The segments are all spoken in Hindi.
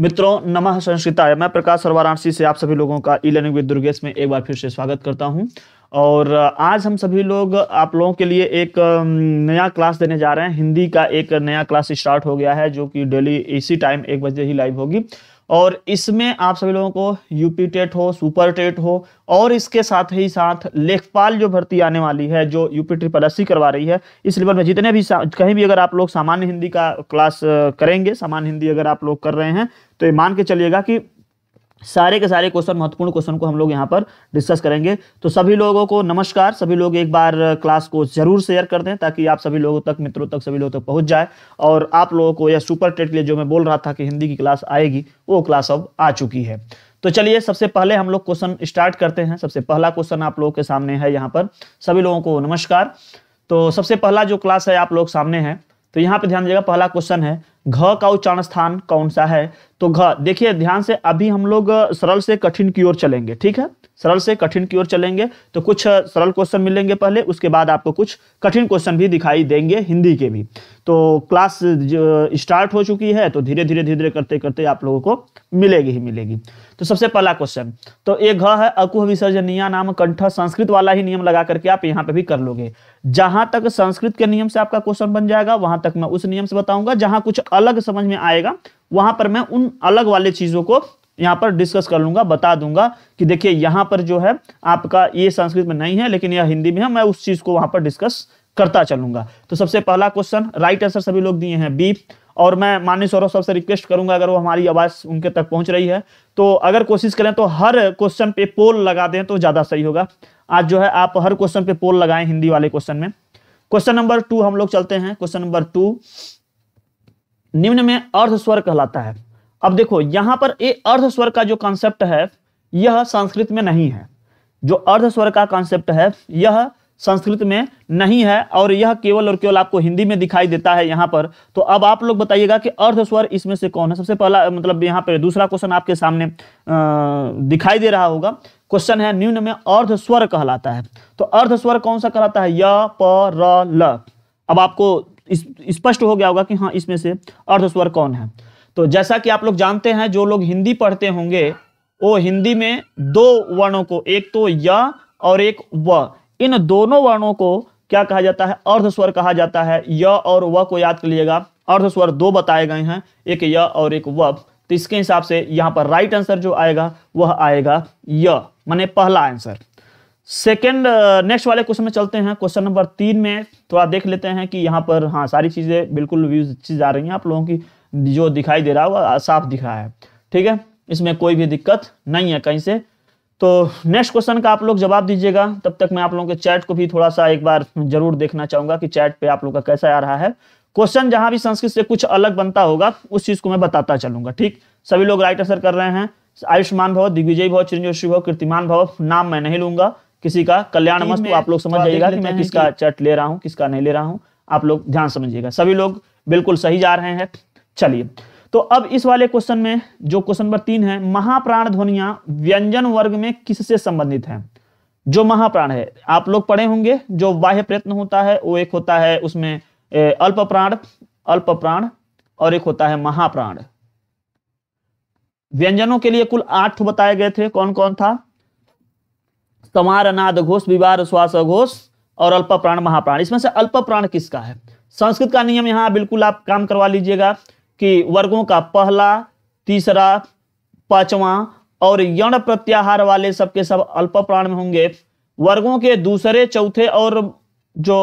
मित्रों नमः संस्कृताय मैं प्रकाश और वाराणसी से आप सभी लोगों का ई लर्निंग विद दुर्गेश में एक बार फिर से स्वागत करता हूं और आज हम सभी लोग आप लोगों के लिए एक नया क्लास देने जा रहे हैं हिंदी का एक नया क्लास स्टार्ट हो गया है जो कि डेली इसी टाइम एक बजे ही लाइव होगी और इसमें आप सभी लोगों को यूपी टेट हो सुपर टेट हो और इसके साथ ही साथ लेखपाल जो भर्ती आने वाली है जो यूपी ट्रिपल एस करवा रही है इस लेवल में जितने भी कहीं भी अगर आप लोग सामान्य हिंदी का क्लास करेंगे सामान्य हिंदी अगर आप लोग कर रहे हैं तो ये मान के चलिएगा कि सारे के सारे क्वेश्चन महत्वपूर्ण क्वेश्चन को हम लोग यहाँ पर डिस्कस करेंगे तो सभी लोगों को नमस्कार सभी लोग एक बार क्लास को जरूर शेयर कर दें ताकि आप सभी लोगों तक मित्रों तक सभी लोगों तक पहुँच जाए और आप लोगों को यह सुपर टेट के लिए जो मैं बोल रहा था कि हिंदी की क्लास आएगी वो क्लास अब आ चुकी है तो चलिए सबसे पहले हम लोग क्वेश्चन स्टार्ट करते हैं सबसे पहला क्वेश्चन आप लोगों के सामने है यहाँ पर सभी लोगों को नमस्कार तो सबसे पहला जो क्लास है आप लोग सामने है तो यहाँ पे ध्यान दीजिएगा पहला क्वेश्चन है घ का उच्चारण स्थान कौन सा है तो घ देखिए ध्यान से अभी हम लोग सरल से कठिन की ओर चलेंगे ठीक है सरल से कठिन की ओर चलेंगे तो कुछ सरल क्वेश्चन मिलेंगे पहले उसके बाद आपको कुछ कठिन क्वेश्चन भी दिखाई देंगे हिंदी के भी तो क्लास स्टार्ट हो चुकी है तो धीरे धीरे धीरे धीरे करते करते आप लोगों को मिलेगी ही मिलेगी तो सबसे पहला क्वेश्चन तो ये घ है अकुह विसर्जनिया नाम कंठ संस्कृत वाला ही नियम लगा करके आप यहाँ पे भी कर लोगे जहां तक संस्कृत के नियम से आपका क्वेश्चन बन जाएगा वहां तक मैं उस नियम से बताऊंगा जहां कुछ अलग समझ में आएगा वहां पर मैं उन अलग वाले चीजों को यहाँ पर डिस्कस कर लूंगा बता दूंगा कि देखिए यहाँ पर जो है आपका ये संस्कृत में नहीं है लेकिन यह हिंदी में है मैं उस चीज को वहां पर डिस्कस करता चलूंगा तो सबसे पहला क्वेश्चन राइट आंसर सभी लोग दिए हैं बी और मैं माननीय सौरभ सबसे से रिक्वेस्ट करूंगा अगर वो हमारी आवाज़ उनके तक पहुंच रही है तो अगर कोशिश करें तो हर क्वेश्चन पे पोल लगा दें तो ज़्यादा सही होगा आज जो है आप हर क्वेश्चन पे पोल लगाएं हिंदी वाले क्वेश्चन में क्वेश्चन नंबर टू हम लोग चलते हैं क्वेश्चन नंबर टू निम्न में अर्ध स्वर कहलाता है अब देखो यहां पर ये अर्ध स्वर का जो कॉन्सेप्ट है यह संस्कृत में नहीं है जो अर्ध स्वर का कॉन्सेप्ट है यह संस्कृत में नहीं है और यह केवल और केवल आपको हिंदी में दिखाई देता है यहाँ पर तो अब आप लोग बताइएगा कि अर्ध स्वर इसमें से कौन है सबसे पहला मतलब यहाँ पर दूसरा क्वेश्चन आपके सामने दिखाई दे रहा होगा क्वेश्चन है निम्न में अर्ध स्वर कहलाता है तो अर्ध स्वर कौन सा कहलाता है य प र ल अब आपको स्पष्ट हो गया होगा कि हाँ इसमें से अर्ध स्वर कौन है तो जैसा कि आप लोग जानते हैं जो लोग हिंदी पढ़ते होंगे वो हिंदी में दो वर्णों को एक तो य और एक व इन दोनों वर्णों को क्या कहा जाता है अर्ध स्वर कहा जाता है य और व को याद कर लीजिएगा अर्ध स्वर दो बताए गए हैं एक य और एक व तो इसके हिसाब से यहां पर राइट आंसर जो आएगा वह आएगा य माने पहला आंसर सेकेंड नेक्स्ट वाले क्वेश्चन में चलते हैं क्वेश्चन नंबर तीन में थोड़ा तो देख लेते हैं कि यहाँ पर हाँ सारी चीज़ें बिल्कुल व्यूज चीज़ आ रही हैं आप लोगों की जो दिखाई दे रहा है वह साफ दिख रहा है ठीक है इसमें कोई भी दिक्कत नहीं है कहीं से तो नेक्स्ट क्वेश्चन का आप लोग जवाब दीजिएगा तब तक मैं आप लोगों के चैट को भी थोड़ा सा एक बार जरूर देखना चाहूंगा कि चैट पे आप लोग का कैसा आ रहा है क्वेश्चन जहां भी संस्कृत से कुछ अलग बनता होगा उस चीज को मैं बताता चलूंगा ठीक सभी लोग राइट आंसर कर रहे हैं आयुष्मान भव दिग्विजय भव चिरंजोशी भव कीर्तिमान भव नाम मैं नहीं लूंगा किसी का कल्याण मस्त आप लोग समझ जाइएगा कि मैं किसका चैट ले रहा हूँ किसका नहीं ले रहा हूँ आप लोग ध्यान समझिएगा सभी लोग बिल्कुल सही जा रहे हैं चलिए तो अब इस वाले क्वेश्चन में जो क्वेश्चन नंबर तीन है महाप्राण ध्वनिया व्यंजन वर्ग में किससे संबंधित है जो महाप्राण है आप लोग पढ़े होंगे जो बाह्य प्रयत्न होता है वो एक होता है उसमें अल्प प्राण अल्प प्राण और एक होता है महाप्राण व्यंजनों के लिए कुल आठ बताए गए थे कौन कौन था कमार अनाद घोष विवार श्वास घोष और अल्प प्राण महाप्राण इसमें से अल्प प्राण किसका है संस्कृत का नियम यहां बिल्कुल आप काम करवा लीजिएगा कि वर्गों का पहला तीसरा पांचवा और यण प्रत्याहार वाले सबके सब अल्प प्राण में होंगे वर्गों के दूसरे चौथे और जो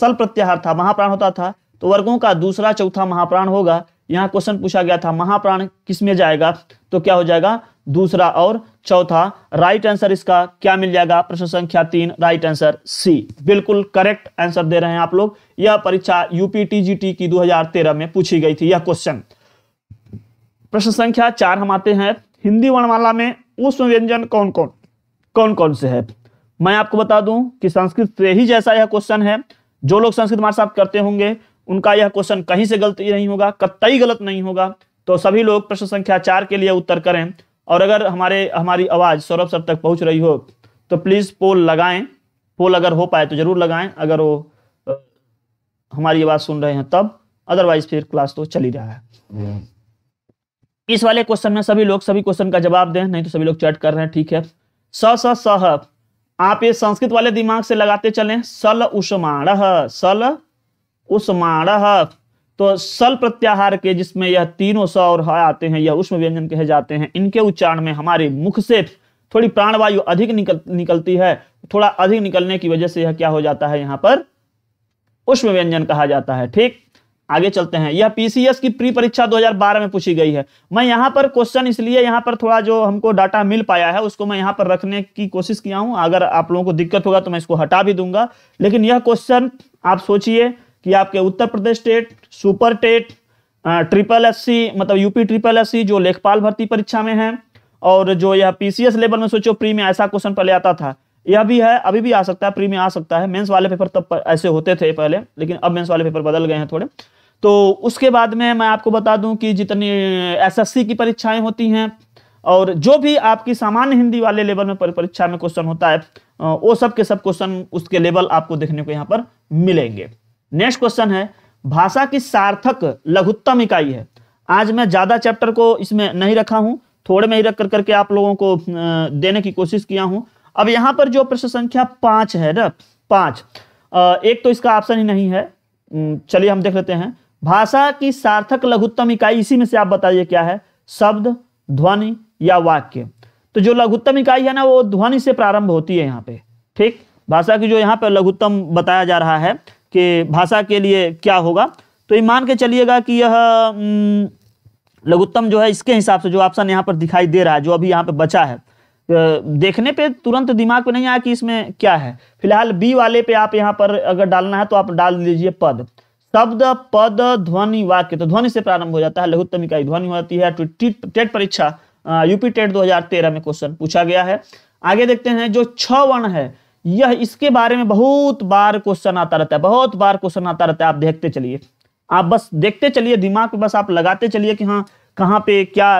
सल प्रत्याहार था महाप्राण होता था तो वर्गों का दूसरा चौथा महाप्राण होगा यहाँ क्वेश्चन पूछा गया था महाप्राण किस में जाएगा तो क्या हो जाएगा दूसरा और चौथा राइट आंसर इसका क्या मिल जाएगा प्रश्न संख्या तीन राइट आंसर सी बिल्कुल करेक्ट आंसर दे रहे हैं आप लोग यह परीक्षा यूपीटीजीटी की 2013 में पूछी गई थी यह क्वेश्चन प्रश्न संख्या चार हम आते हैं हिंदी वर्णमाला में उष्म व्यंजन कौन कौन कौन कौन से है मैं आपको बता दूं कि संस्कृत से ही जैसा यह क्वेश्चन है जो लोग संस्कृत मार्च करते होंगे उनका यह क्वेश्चन कहीं से गलत नहीं होगा कतई गलत नहीं होगा तो सभी लोग प्रश्न संख्या चार के लिए उत्तर करें और अगर हमारे हमारी आवाज़ सौरभ सर तक पहुंच रही हो तो प्लीज़ पोल लगाएं पोल अगर हो पाए तो ज़रूर लगाएं अगर वो हमारी आवाज़ सुन रहे हैं तब अदरवाइज फिर क्लास तो चल रहा है इस वाले क्वेश्चन में सभी लोग सभी क्वेश्चन का जवाब दें नहीं तो सभी लोग चैट कर रहे हैं ठीक है स स सह आप ये संस्कृत वाले दिमाग से लगाते चलें सल उष्माण सल उष्माण तो सल प्रत्याहार के जिसमें यह तीनों स और ह आते हैं यह उष्म व्यंजन कहे जाते हैं इनके उच्चारण में हमारे मुख से थोड़ी प्राणवायु अधिक निकल निकलती है थोड़ा अधिक निकलने की वजह से यह क्या हो जाता है यहां पर उष्म व्यंजन कहा जाता है ठीक आगे चलते हैं यह पीसीएस की प्री परीक्षा 2012 में पूछी गई है मैं यहां पर क्वेश्चन इसलिए यहां पर थोड़ा जो हमको डाटा मिल पाया है उसको मैं यहां पर रखने की कोशिश किया हूं अगर आप लोगों को दिक्कत होगा तो मैं इसको हटा भी दूंगा लेकिन यह क्वेश्चन आप सोचिए कि आपके Uttar Pradesh state super TET triple S मतलब यूपी ट्रिपल एस जो लेखपाल भर्ती परीक्षा में है और जो यह पीसीएस लेवल में सोचो प्री में ऐसा क्वेश्चन पहले आता था यह भी है अभी भी आ सकता है प्री में आ सकता है मेंस वाले पेपर तब ऐसे होते थे पहले लेकिन अब मेंस वाले पेपर बदल गए हैं थोड़े तो उसके बाद में मैं आपको बता दूं कि जितनी एसएससी की परीक्षाएं होती हैं और जो भी आपकी सामान्य हिंदी वाले लेवल में परीक्षा में क्वेश्चन होता है वो सब के सब क्वेश्चन उसके लेवल आपको देखने को यहाँ पर मिलेंगे नेक्स्ट क्वेश्चन है भाषा की सार्थक लघुत्तम इकाई है आज मैं ज़्यादा चैप्टर को इसमें नहीं रखा हूं थोड़े में ही रख कर करके आप लोगों को देने की कोशिश किया हूँ अब यहाँ पर जो प्रश्न संख्या पांच है ना पांच एक तो इसका ऑप्शन ही नहीं है चलिए हम देख लेते हैं भाषा की सार्थक लघुत्तम इकाई इसी में से आप बताइए क्या है शब्द ध्वनि या वाक्य तो जो लघुत्तम इकाई है ना वो ध्वनि से प्रारंभ होती है यहाँ पे ठीक भाषा की जो यहाँ पे लघुत्तम बताया जा रहा है के भाषा के लिए क्या होगा तो ये मान के चलिएगा कि यह लघुत्तम जो है इसके हिसाब से जो ऑप्शन यहाँ पर दिखाई दे रहा है जो अभी यहाँ पे बचा है देखने पे तुरंत दिमाग पे नहीं आया कि इसमें क्या है फिलहाल बी वाले पे आप यहाँ पर अगर डालना है तो आप डाल लीजिए पद शब्द पद ध्वनि वाक्य तो ध्वनि से प्रारंभ हो जाता है लघुत्तम इकाई ध्वनि होती है तो टेट परीक्षा यूपी टेट दो में क्वेश्चन पूछा गया है आगे देखते हैं जो छ वर्ण है यह इसके बारे में बहुत बार क्वेश्चन आता रहता है बहुत बार क्वेश्चन आता रहता है आप देखते चलिए आप बस देखते चलिए दिमाग पे बस आप लगाते चलिए कि हाँ कहाँ पे क्या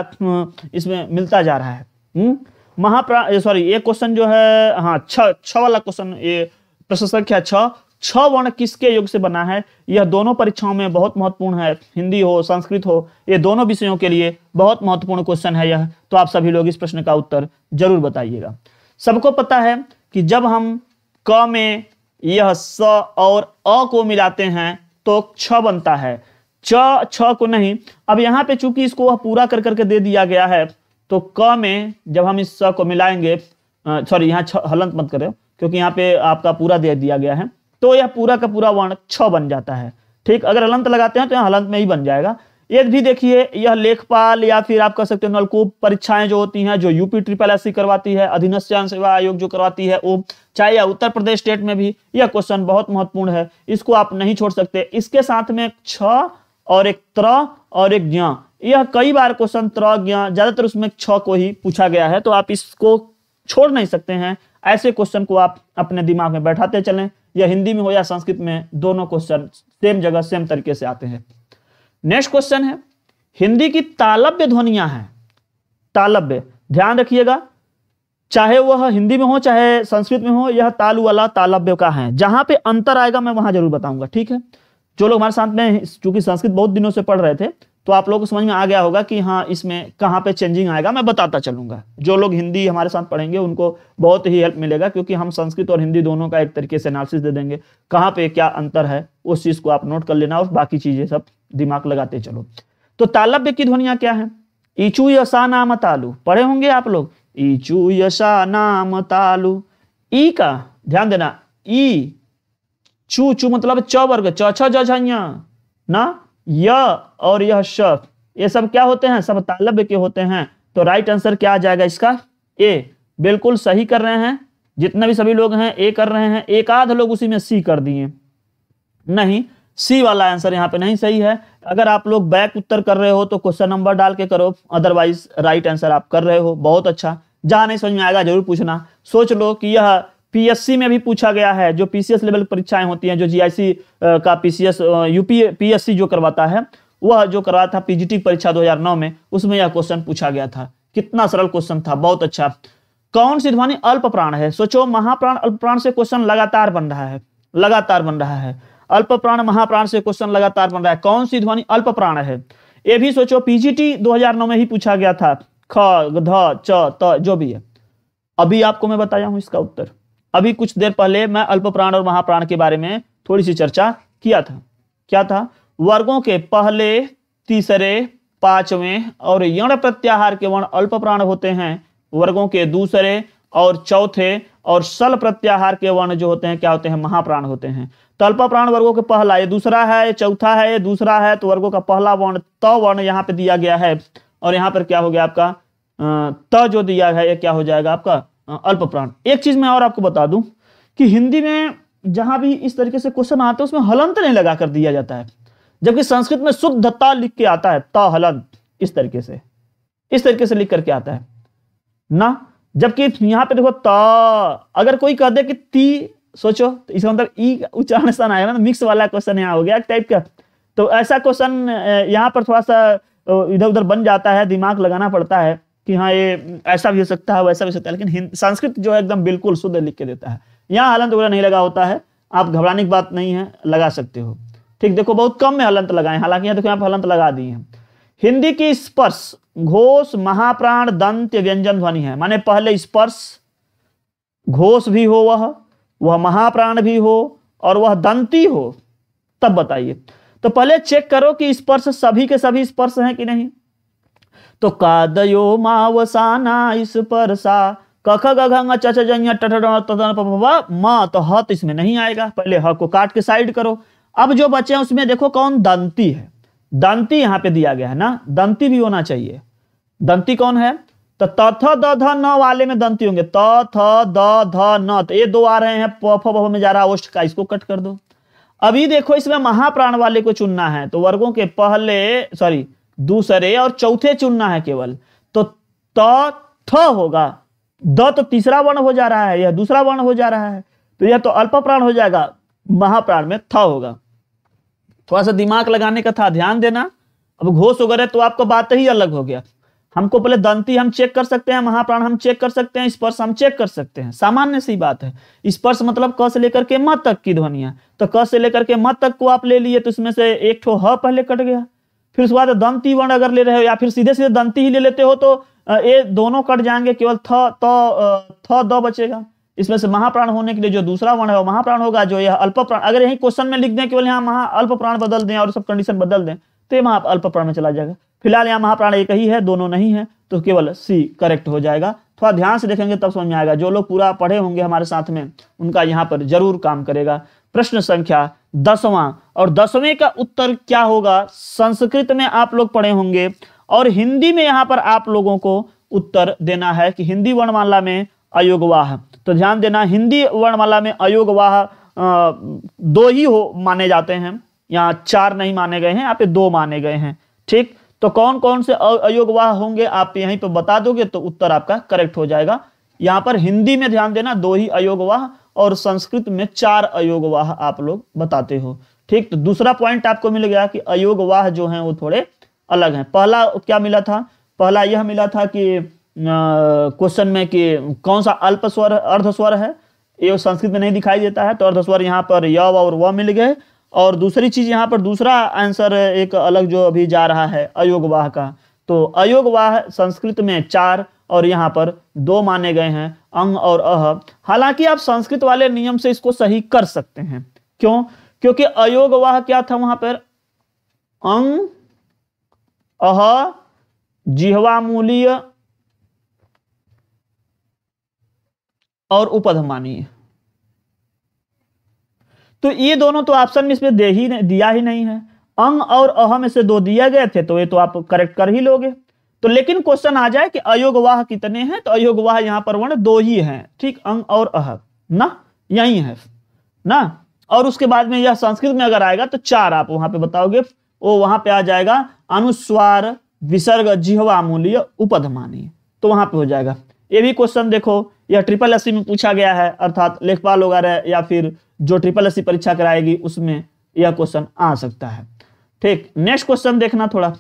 इसमें मिलता जा रहा है हम्म? महाप्राण सॉरी ये क्वेश्चन जो है हाँ छ वाला क्वेश्चन ये प्रश्न संख्या छ छ वर्ण किसके योग से बना है यह दोनों परीक्षाओं में बहुत महत्वपूर्ण है हिंदी हो संस्कृत हो ये दोनों विषयों के लिए बहुत महत्वपूर्ण क्वेश्चन है यह तो आप सभी लोग इस प्रश्न का उत्तर जरूर बताइएगा सबको पता है कि जब हम क में यह स और अ को मिलाते हैं तो छ बनता है च छ को नहीं अब यहाँ पे चूंकि इसको वह पूरा कर करके दे दिया गया है तो क में जब हम इस स को मिलाएंगे सॉरी यहाँ हलंत मत करें क्योंकि यहाँ पे आपका पूरा दे दिया गया है तो यह पूरा का पूरा वर्ण छ बन जाता है ठीक अगर हलंत लगाते हैं तो यहाँ हलंत में ही बन जाएगा एक भी देखिए यह लेखपाल या फिर आप कह सकते हो नलकूप परीक्षाएं जो होती हैं जो यूपी ट्रिपल एस करवाती है अधीनस्थ जन सेवा आयोग जो करवाती है वो चाहे या उत्तर प्रदेश स्टेट में भी यह क्वेश्चन बहुत महत्वपूर्ण है इसको आप नहीं छोड़ सकते इसके साथ में छ और एक त्र और एक ज्ञा यह कई बार क्वेश्चन त्र ज्ञा ज्यादातर उसमें छ को ही पूछा गया है तो आप इसको छोड़ नहीं सकते हैं ऐसे क्वेश्चन को आप अपने दिमाग में बैठाते चलें या हिंदी में हो या संस्कृत में दोनों क्वेश्चन सेम जगह सेम तरीके से आते हैं नेक्स्ट क्वेश्चन है हिंदी की तालब्य ध्वनियां हैं तालब्य ध्यान रखिएगा चाहे वह हिंदी में हो चाहे संस्कृत में हो यह ताल वाला तालब्य का है जहां पे अंतर आएगा मैं वहां जरूर बताऊंगा ठीक है जो लोग हमारे साथ में चूंकि संस्कृत बहुत दिनों से पढ़ रहे थे तो आप लोगों को समझ में आ गया होगा कि हाँ इसमें कहाँ पे चेंजिंग आएगा मैं बताता चलूंगा जो लोग हिंदी हमारे साथ पढ़ेंगे उनको बहुत ही हेल्प मिलेगा क्योंकि हम संस्कृत और हिंदी दोनों का एक तरीके से एनालिसिस दे देंगे कहाँ पे क्या अंतर है उस चीज़ को आप नोट कर लेना और बाकी चीज़ें सब दिमाग लगाते चलो तो तालब्य की ध्वनिया क्या है ईचू यशा नाम तालु पढ़े होंगे आप लोग ईचू यशा नाम तालु ई का ध्यान देना ई चू चू मतलब च वर्ग च छ ना य और यह श ये सब क्या होते हैं सब तालब्य के होते हैं तो राइट आंसर क्या आ जाएगा इसका ए बिल्कुल सही कर रहे हैं जितने भी सभी लोग हैं ए कर रहे हैं एक आध लोग उसी में सी कर दिए नहीं सी वाला आंसर यहाँ पे नहीं सही है अगर आप लोग बैक उत्तर कर रहे हो तो क्वेश्चन नंबर डाल के करो अदरवाइज राइट आंसर आप कर रहे हो बहुत अच्छा जहां नहीं समझ में आएगा जरूर पूछना सोच लो कि यह पीएससी में भी पूछा गया है जो पीसीएस लेवल परीक्षाएं होती हैं जो जीआईसी का पीसीएस यूपी पीएससी जो करवाता है वह जो करवा था पीजीटी परीक्षा 2009 में उसमें यह क्वेश्चन पूछा गया था कितना सरल क्वेश्चन था बहुत अच्छा कौन सी ध्वनि अल्प प्राण है सोचो महाप्राण अल्प प्राण से क्वेश्चन लगातार बन रहा है लगातार बन रहा है अल्प प्राण महाप्राण से क्वेश्चन लगातार बन रहा है कौन सी ध्वनि अल्प प्राण है ये भी सोचो पीजीटी 2009 में ही पूछा गया था ख ध च त जो भी है अभी आपको मैं बताया हूं इसका उत्तर अभी कुछ देर पहले मैं अल्प प्राण और महाप्राण के बारे में थोड़ी सी चर्चा किया था क्या था वर्गों के पहले तीसरे पांचवें और यण प्रत्याहार के वर्ण अल्प प्राण होते हैं वर्गों के दूसरे और चौथे और सल प्रत्याहार के वर्ण जो होते हैं क्या होते हैं महाप्राण होते हैं तल्प प्राण वर्गों के पहला ये दूसरा है ये चौथा है ये दूसरा है तो वर्गों का पहला वर्ण त वर्ण यहाँ पे दिया गया है और यहाँ पर क्या हो गया आपका त जो दिया है ये क्या हो जाएगा आपका अल्प प्राण एक चीज मैं और आपको बता दूं कि हिंदी में जहां भी इस तरीके से क्वेश्चन आते हैं उसमें हलंत नहीं लगा कर दिया जाता है जबकि संस्कृत में शुद्धता लिख के आता है त हलंत इस तरीके से इस तरीके से लिख करके आता है ना जबकि यहाँ पे देखो त अगर कोई कह दे कि ती सोचो तो इसका मतलब ई उच्चारण स्थान आएगा ना मिक्स तो वाला क्वेश्चन यहाँ हो गया टाइप का तो ऐसा क्वेश्चन यहाँ पर थोड़ा सा इधर उधर बन जाता है दिमाग लगाना पड़ता है कि हाँ ये ऐसा भी हो सकता है वैसा भी हो सकता है लेकिन संस्कृत जो है एकदम बिल्कुल शुद्ध लिख के देता है यहाँ हलंत वगैरह नहीं लगा होता है आप घबराने की बात नहीं है लगा सकते हो ठीक देखो बहुत कम में हलंत लगाए हालांकि यहाँ देखो यहाँ पर हलंत लगा दिए हैं हिंदी की स्पर्श घोष महाप्राण दंत्य व्यंजन ध्वनि है माने पहले स्पर्श घोष भी हो वह वह महाप्राण भी हो और वह दंती हो तब बताइए तो पहले चेक करो कि स्पर्श सभी के सभी स्पर्श हैं कि नहीं तो कादयो मावसाना स्पर्शा कख गंग चच म तो हत इसमें नहीं आएगा पहले ह को काट के साइड करो अब जो बचे हैं उसमें देखो कौन दंती है दंती यहां पे दिया गया है ना दंती भी होना चाहिए दंती कौन है तो तथ द ध न वाले में दंती होंगे तथ द ध न तो ये दो आ रहे हैं पफ पफ में जा रहा ओष्ठ का इसको कट कर दो अभी देखो इसमें महाप्राण वाले को चुनना है तो वर्गों के पहले सॉरी दूसरे और चौथे चुनना है केवल तो त थ होगा द तो तीसरा वर्ण हो जा रहा है यह दूसरा वर्ण हो जा रहा है तो यह तो अल्प प्राण हो जाएगा महाप्राण में थ होगा थोड़ा सा दिमाग लगाने का था ध्यान देना अब घोष वगैरह तो आपका बात ही अलग हो गया हमको पहले दंती हम चेक कर सकते हैं महाप्राण हम चेक कर सकते हैं स्पर्श हम चेक कर सकते हैं सामान्य सी बात है स्पर्श मतलब क से लेकर के म तक की ध्वनिया तो क से लेकर के म तक को आप ले लिए तो इसमें से एक ठो ह पहले कट गया फिर उसके बाद दंती वर्ण अगर ले रहे हो या फिर सीधे सीधे दंती ही ले लेते हो तो ये दोनों कट जाएंगे केवल थ त थ द बचेगा इसमें से महाप्राण होने के लिए जो दूसरा वर्ण है वो महाप्राण होगा जो यह अल्प प्राण अगर यही क्वेश्चन में लिख दें केवल यहाँ महा अल्प प्राण बदल दें और सब कंडीशन बदल दें तो ये महा अल्प प्राण में चला जाएगा फिलहाल यहाँ महाप्राण एक ही है दोनों नहीं है तो केवल सी करेक्ट हो जाएगा थोड़ा ध्यान से देखेंगे तब समझ में आएगा जो लोग पूरा पढ़े होंगे हमारे साथ में उनका यहाँ पर जरूर काम करेगा प्रश्न संख्या दसवां और दसवें का उत्तर क्या होगा संस्कृत में आप लोग पढ़े होंगे और हिंदी में यहाँ पर आप लोगों को उत्तर देना है कि हिंदी वर्णमाला में अयोगवाह तो ध्यान देना हिंदी वर्णमाला में अयोगवाह दो ही हो माने जाते हैं यहाँ चार नहीं माने गए हैं यहाँ पे दो माने गए हैं ठीक तो कौन कौन से अयोगवाह होंगे आप यहीं पर बता दोगे तो उत्तर आपका करेक्ट हो जाएगा यहाँ पर हिंदी में ध्यान देना दो ही अयोगवाह और संस्कृत में चार अयोगवाह आप लोग बताते हो ठीक तो दूसरा पॉइंट आपको मिल गया कि अयोगवाह जो है वो थोड़े अलग हैं पहला क्या मिला था पहला यह मिला था कि क्वेश्चन में कि कौन सा अल्प स्वर अर्ध स्वर है ये संस्कृत में नहीं दिखाई देता है तो अर्ध स्वर यहाँ पर य और व मिल गए और दूसरी चीज़ यहाँ पर दूसरा आंसर एक अलग जो अभी जा रहा है अयोगवाह का तो अयोगवाह संस्कृत में चार और यहाँ पर दो माने गए हैं अंग और अह हालांकि आप संस्कृत वाले नियम से इसको सही कर सकते हैं क्यों क्योंकि अयोगवाह क्या था वहां पर अंग अह मूल्य और उपधमानीय तो ये दोनों तो ऑप्शन में इसमें दे ही दिया ही नहीं है अंग और अहम से दो दिए गए थे तो ये तो आप करेक्ट कर ही लोगे तो लेकिन क्वेश्चन आ जाए कि अयोगवाह कितने हैं तो अयोगवाह यहां पर वर्ण दो ही हैं ठीक अंग और अह ना यही है ना और उसके बाद में यह संस्कृत में अगर आएगा तो चार आप वहां पे बताओगे वो वहां पे आ जाएगा अनुस्वार विसर्ग जिहवा मूल्य उपधमानी तो वहां पे हो जाएगा ये भी क्वेश्चन देखो या ट्रिपल एस में पूछा गया है अर्थात लेखपाल वगैरह या फिर जो ट्रिपल एस परीक्षा कराएगी उसमें यह क्वेश्चन आ सकता है ठीक नेक्स्ट क्वेश्चन देखना थोड़ा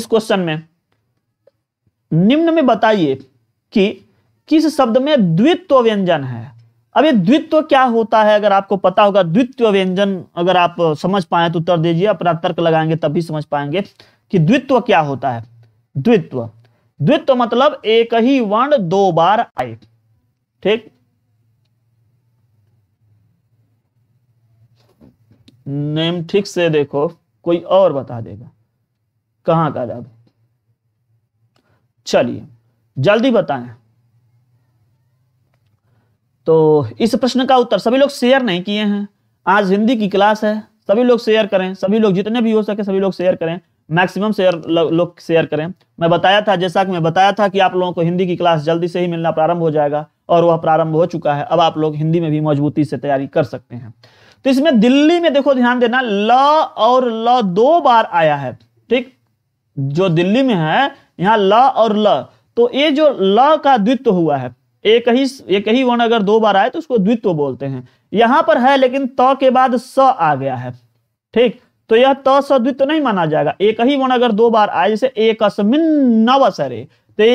इस क्वेश्चन में निम्न में बताइए कि किस शब्द में द्वित्व व्यंजन है अब ये द्वित्व क्या होता है अगर आपको पता होगा द्वित्व व्यंजन अगर आप समझ पाए तो उत्तर दीजिए अपना तर्क लगाएंगे तब भी समझ पाएंगे कि द्वित्व क्या होता है द्वित्व द्वित्व मतलब एक ही वर्ण दो बार आए ठीक नेम ठीक से देखो कोई और बता देगा कहां का जादू चलिए जल्दी बताएं तो इस प्रश्न का उत्तर सभी लोग शेयर नहीं किए हैं आज हिंदी की क्लास है सभी लोग शेयर करें सभी लोग जितने भी हो सके सभी लोग शेयर करें मैक्सिमम शेयर लोग शेयर करें मैं बताया था जैसा कि मैं बताया था कि आप लोगों को हिंदी की क्लास जल्दी से ही मिलना प्रारंभ हो जाएगा और वह प्रारंभ हो चुका है अब आप लोग हिंदी में भी मजबूती से तैयारी कर सकते हैं तो इसमें दिल्ली में देखो ध्यान देना ल और ल दो बार आया है ठीक जो दिल्ली में है यहां ल और ल तो ये जो ल का द्वित्व हुआ है एक ही एक ही वर्ण अगर दो बार आए तो उसको द्वित्व बोलते हैं यहां पर है लेकिन त के बाद स आ गया है ठीक तो यह त स द्वित्व नहीं माना जाएगा एक ही वर्ण अगर दो बार आए जैसे एक असमिन नवसरे ते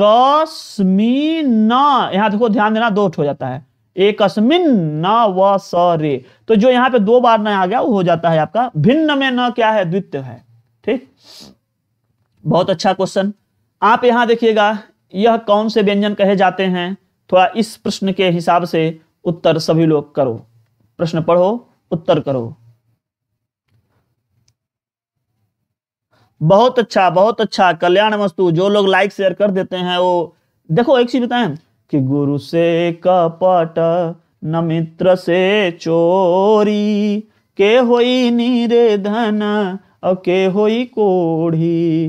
कस्मीना यहां देखो ध्यान देना दो हो जाता है एक अस्मिन न व स रे तो जो यहाँ पे दो बार न आ गया वो हो जाता है आपका भिन्न में न क्या है द्वितीय है ठीक बहुत अच्छा क्वेश्चन आप यहां देखिएगा यह कौन से व्यंजन कहे जाते हैं थोड़ा इस प्रश्न के हिसाब से उत्तर सभी लोग करो प्रश्न पढ़ो उत्तर करो बहुत अच्छा बहुत अच्छा कल्याण वस्तु जो लोग लाइक शेयर कर देते हैं वो देखो एक चीज बताए कि गुरु से कपट न मित्र से चोरी के होई नीरे धन और के होई कोढ़ी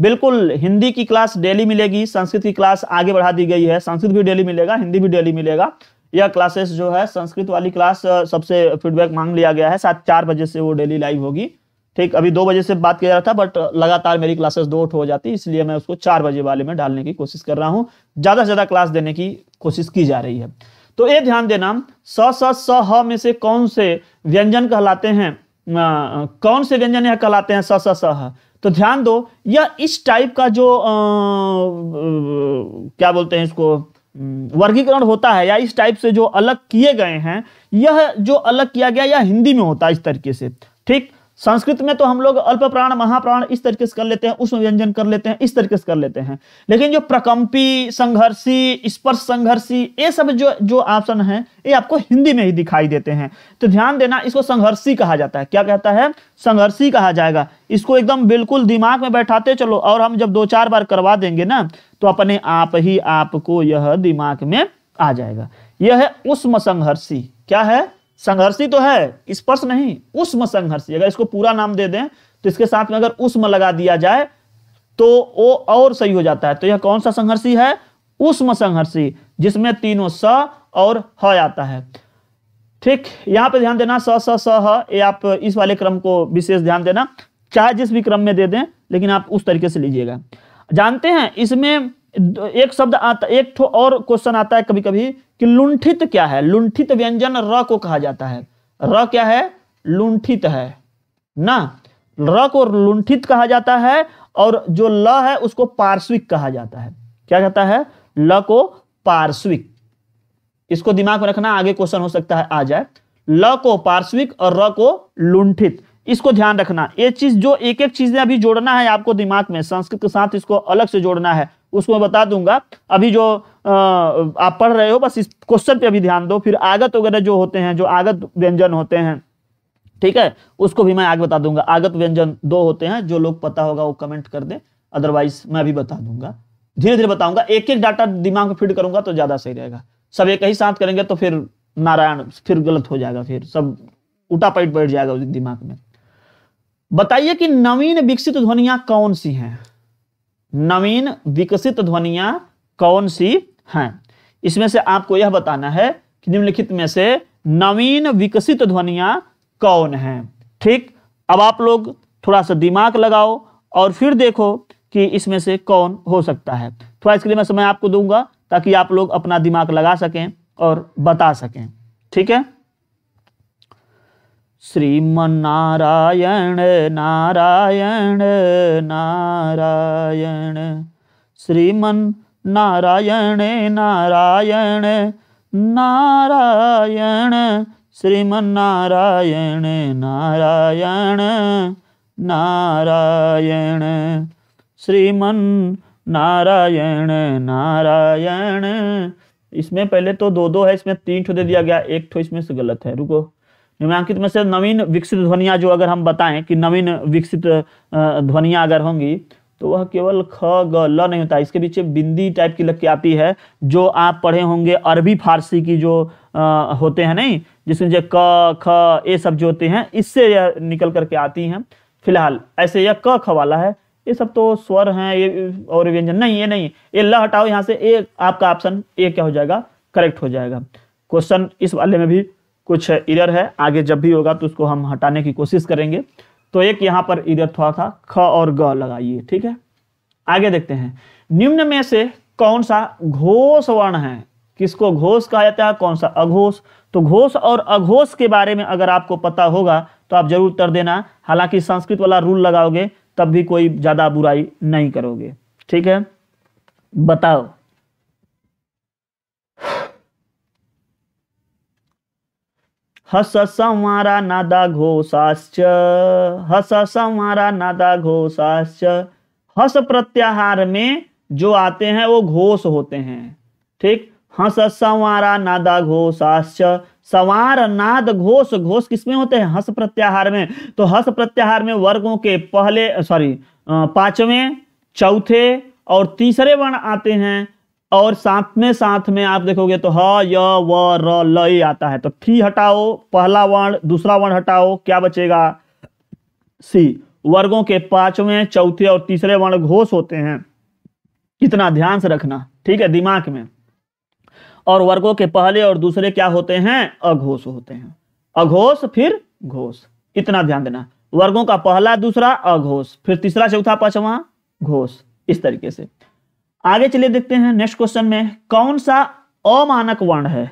बिल्कुल हिंदी की क्लास डेली मिलेगी संस्कृत की क्लास आगे बढ़ा दी गई है संस्कृत भी डेली मिलेगा हिंदी भी डेली मिलेगा यह क्लासेस जो है संस्कृत वाली क्लास सबसे फीडबैक मांग लिया गया है सात चार बजे से वो डेली लाइव होगी ठीक अभी दो बजे से बात किया जा रहा था बट लगातार मेरी क्लासेस दो हो जाती इसलिए मैं उसको चार बजे वाले में डालने की कोशिश कर रहा हूँ ज़्यादा से ज़्यादा क्लास देने की कोशिश की जा रही है तो ये ध्यान देना स स स ह में से कौन से व्यंजन कहलाते हैं आ, कौन से व्यंजन यह कहलाते हैं स स स ह तो ध्यान दो यह इस टाइप का जो आ, क्या बोलते हैं इसको वर्गीकरण होता है या इस टाइप से जो अलग किए गए हैं यह जो अलग किया गया यह हिंदी में होता है इस तरीके से ठीक संस्कृत में तो हम लोग अल्प प्राण महाप्राण इस तरीके से कर लेते हैं उसमें व्यंजन कर लेते हैं इस तरीके से कर लेते हैं लेकिन जो प्रकम्पी संघर्षी स्पर्श संघर्षी ये सब जो जो ऑप्शन है ये आपको हिंदी में ही दिखाई देते हैं तो ध्यान देना इसको संघर्षी कहा जाता है क्या कहता है संघर्षी कहा जाएगा इसको एकदम बिल्कुल दिमाग में बैठाते चलो और हम जब दो चार बार करवा देंगे ना तो अपने आप ही आपको यह दिमाग में आ जाएगा यह है उष्म संघर्षी क्या है संघर्षी तो है स्पर्श नहीं उष्म संघर्षी अगर इसको पूरा नाम दे दें तो इसके साथ में अगर उष्म लगा दिया जाए तो वो और सही हो जाता है तो यह कौन सा संघर्षी है उष्म संघर्षी जिसमें तीनों स और ह आता है ठीक यहां पे ध्यान देना स स स ह ये आप इस वाले क्रम को विशेष ध्यान देना चाहे जिस भी क्रम में दे दें लेकिन आप उस तरीके से लीजिएगा जानते हैं इसमें एक शब्द आता एक ठो और क्वेश्चन आता है कभी कभी कि लुंठित क्या है लुंठित व्यंजन र को कहा जाता है र क्या है लुंठित है ना र को लुंठित कहा जाता है और जो ल है उसको पार्श्विक कहा जाता है क्या कहता है ल को पार्श्विक इसको दिमाग में रखना आगे क्वेश्चन हो सकता है आ जाए ल को पार्श्विक और र को लुंठित इसको ध्यान रखना ये चीज जो एक एक चीजें अभी जोड़ना है आपको दिमाग में संस्कृत के साथ इसको अलग से जोड़ना है उसको मैं बता दूंगा अभी जो आप पढ़ रहे हो बस इस क्वेश्चन पे भी ध्यान दो फिर आगत वगैरह जो होते हैं जो आगत व्यंजन होते हैं ठीक है उसको भी मैं आगे बता दूंगा आगत व्यंजन दो होते हैं जो लोग पता होगा वो कमेंट कर दें अदरवाइज मैं भी बता दूंगा धीरे धीरे बताऊंगा एक एक डाटा दिमाग में फीड करूंगा तो ज्यादा सही रहेगा सब एक ही साथ करेंगे तो फिर नारायण फिर गलत हो जाएगा फिर सब उटापट बैठ जाएगा दिमाग में बताइए कि नवीन विकसित ध्वनिया कौन सी हैं नवीन विकसित ध्वनिया कौन सी हैं हाँ, इसमें से आपको यह बताना है कि निम्नलिखित में से नवीन विकसित ध्वनियां कौन हैं ठीक अब आप लोग थोड़ा सा दिमाग लगाओ और फिर देखो कि इसमें से कौन हो सकता है थोड़ा इसके लिए मैं समय आपको दूंगा ताकि आप लोग अपना दिमाग लगा सकें और बता सकें ठीक है श्रीमन्नारायण नारायण नारायण श्रीमन नारायणे नारायण नारायण श्रीमन्नारायण नारायण नारायण श्रीमन नारायण नारायण इसमें पहले तो दो दो है इसमें तीन ठो दे दिया गया एक ठो इसमें से गलत है रुको निम्नांकित में से नवीन विकसित ध्वनिया जो अगर हम बताएं कि नवीन विकसित ध्वनिया अगर होंगी तो वह केवल ख ग ल नहीं होता इसके पीछे बिंदी टाइप की लग के आती है जो आप पढ़े होंगे अरबी फारसी की जो आ, होते हैं नहीं जिसमें जो क ख ये सब जो होते हैं इससे निकल करके आती हैं फिलहाल ऐसे यह क ख वाला है ये सब तो स्वर हैं ये और व्यंजन नहीं ये नहीं ये ल हटाओ यहाँ से ए आपका ऑप्शन ए क्या हो जाएगा करेक्ट हो जाएगा क्वेश्चन इस वाले में भी कुछ इरर है आगे जब भी होगा तो उसको हम हटाने की कोशिश करेंगे तो एक यहां पर इधर थोड़ा था ख और ग लगाइए ठीक है आगे देखते हैं निम्न में से कौन सा घोष वर्ण है किसको घोष कहा जाता है कौन सा अघोष तो घोष और अघोष के बारे में अगर आपको पता होगा तो आप जरूर उत्तर देना हालांकि संस्कृत वाला रूल लगाओगे तब भी कोई ज़्यादा बुराई नहीं करोगे ठीक है बताओ हस संवारा नादा घोषाश्च हस संवारा नादा घोषाश्च हस प्रत्याहार में जो आते हैं वो घोष होते हैं ठीक हस संवारा नादा घोषाश्च सवार नाद घोष घोष किसमें होते हैं हस प्रत्याहार में तो हस प्रत्याहार में वर्गों के पहले सॉरी पांचवें चौथे और तीसरे वर्ण आते हैं और साथ में साथ में आप देखोगे तो ह य व र ल आता है तो थ्री हटाओ पहला वर्ण दूसरा वर्ण हटाओ क्या बचेगा सी वर्गों के पांचवें चौथे और तीसरे वर्ण घोष होते हैं इतना ध्यान से रखना ठीक है दिमाग में और वर्गों के पहले और दूसरे क्या होते हैं अघोष होते हैं अघोष फिर घोष इतना ध्यान देना वर्गों का पहला दूसरा अघोष फिर तीसरा चौथा पांचवा घोष इस तरीके से आगे चलिए देखते हैं नेक्स्ट क्वेश्चन में कौन सा अमानक वर्ण है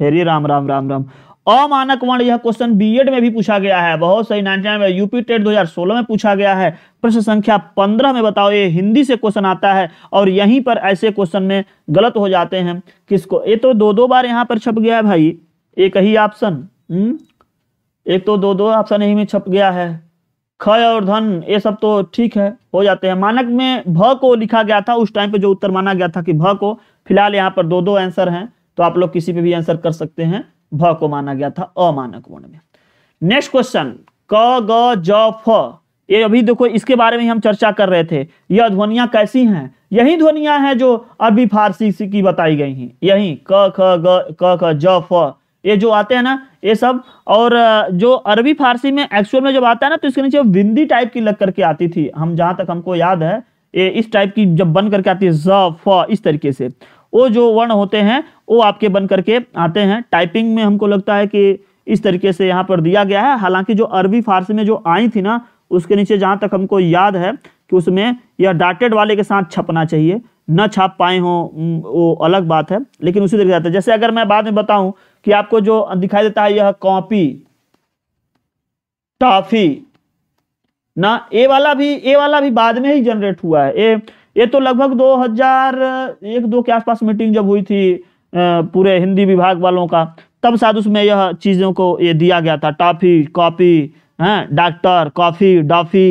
हेरी राम राम राम राम अमानक वर्ण यह क्वेश्चन बीएड में भी पूछा गया है बहुत सही में यूपी टेट 2016 में पूछा गया है प्रश्न संख्या 15 में बताओ ये हिंदी से क्वेश्चन आता है और यहीं पर ऐसे क्वेश्चन में गलत हो जाते हैं किसको ये तो दो दो बार यहाँ पर छप गया है भाई एक ही ऑप्शन हम्म? एक तो दो दो ऑप्शन यही में छप गया है ख और धन ये सब तो ठीक है हो जाते हैं मानक में भ को लिखा गया था उस टाइम पे जो उत्तर माना गया था कि भ को फिलहाल यहाँ पर दो दो आंसर हैं तो आप लोग किसी पे भी आंसर कर सकते हैं भ को माना गया था अमानक वर्ण में नेक्स्ट क्वेश्चन क ग ज फ ये अभी देखो इसके बारे में हम चर्चा कर रहे थे यह ध्वनियां कैसी हैं यही ध्वनियां हैं जो अरबी फारसी की बताई गई हैं यही क ख ग क ख ज फ ये जो आते हैं ना ये सब और जो अरबी फारसी में एक्चुअल में जब आता है ना तो इसके नीचे विंदी टाइप की लग करके आती थी हम जहाँ तक हमको याद है ये इस टाइप की जब बन करके आती है ज फ इस तरीके से वो जो वर्ण होते हैं वो आपके बन करके आते हैं टाइपिंग में हमको लगता है कि इस तरीके से यहाँ पर दिया गया है हालांकि जो अरबी फारसी में जो आई थी ना उसके नीचे जहाँ तक हमको याद है कि उसमें यह डाटेड वाले के साथ छपना चाहिए न छाप पाए हों वो अलग बात है लेकिन उसी तरीके से जैसे अगर मैं बाद में बताऊं कि आपको जो दिखाई देता है यह कॉपी टॉफी ना ए वाला भी ए वाला भी बाद में ही जनरेट हुआ है ए ये तो लगभग 2001 दो के आसपास मीटिंग जब हुई थी पूरे हिंदी विभाग वालों का तब शायद उसमें यह चीज़ों को ये दिया गया था टॉफी कॉपी हैं डॉक्टर कॉफ़ी डॉफी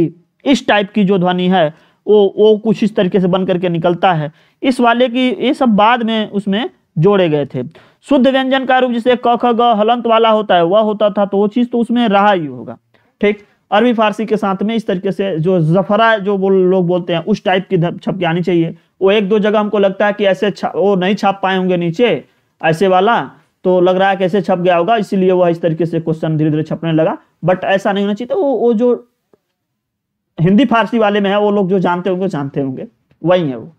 इस टाइप की जो ध्वनि है वो वो कुछ इस तरीके से बन करके निकलता है इस वाले की ये सब बाद में उसमें जोड़े गए थे शुद्ध व्यंजन का रूप जिसे क ख ग हलंत वाला होता है वह होता था तो वो चीज तो उसमें रहा ही होगा ठीक अरबी फारसी के साथ में इस तरीके से जो जफरा जो बोल लोग बोलते हैं उस टाइप की छपके आनी चाहिए वो एक दो जगह हमको लगता है कि ऐसे वो नहीं छाप पाए होंगे नीचे ऐसे वाला तो लग रहा है कैसे छप गया होगा इसीलिए वह इस तरीके से क्वेश्चन धीरे धीरे छपने लगा बट ऐसा नहीं होना चाहिए तो वो वो जो हिंदी फारसी वाले में है वो लोग जो जानते होंगे जानते होंगे वही है वो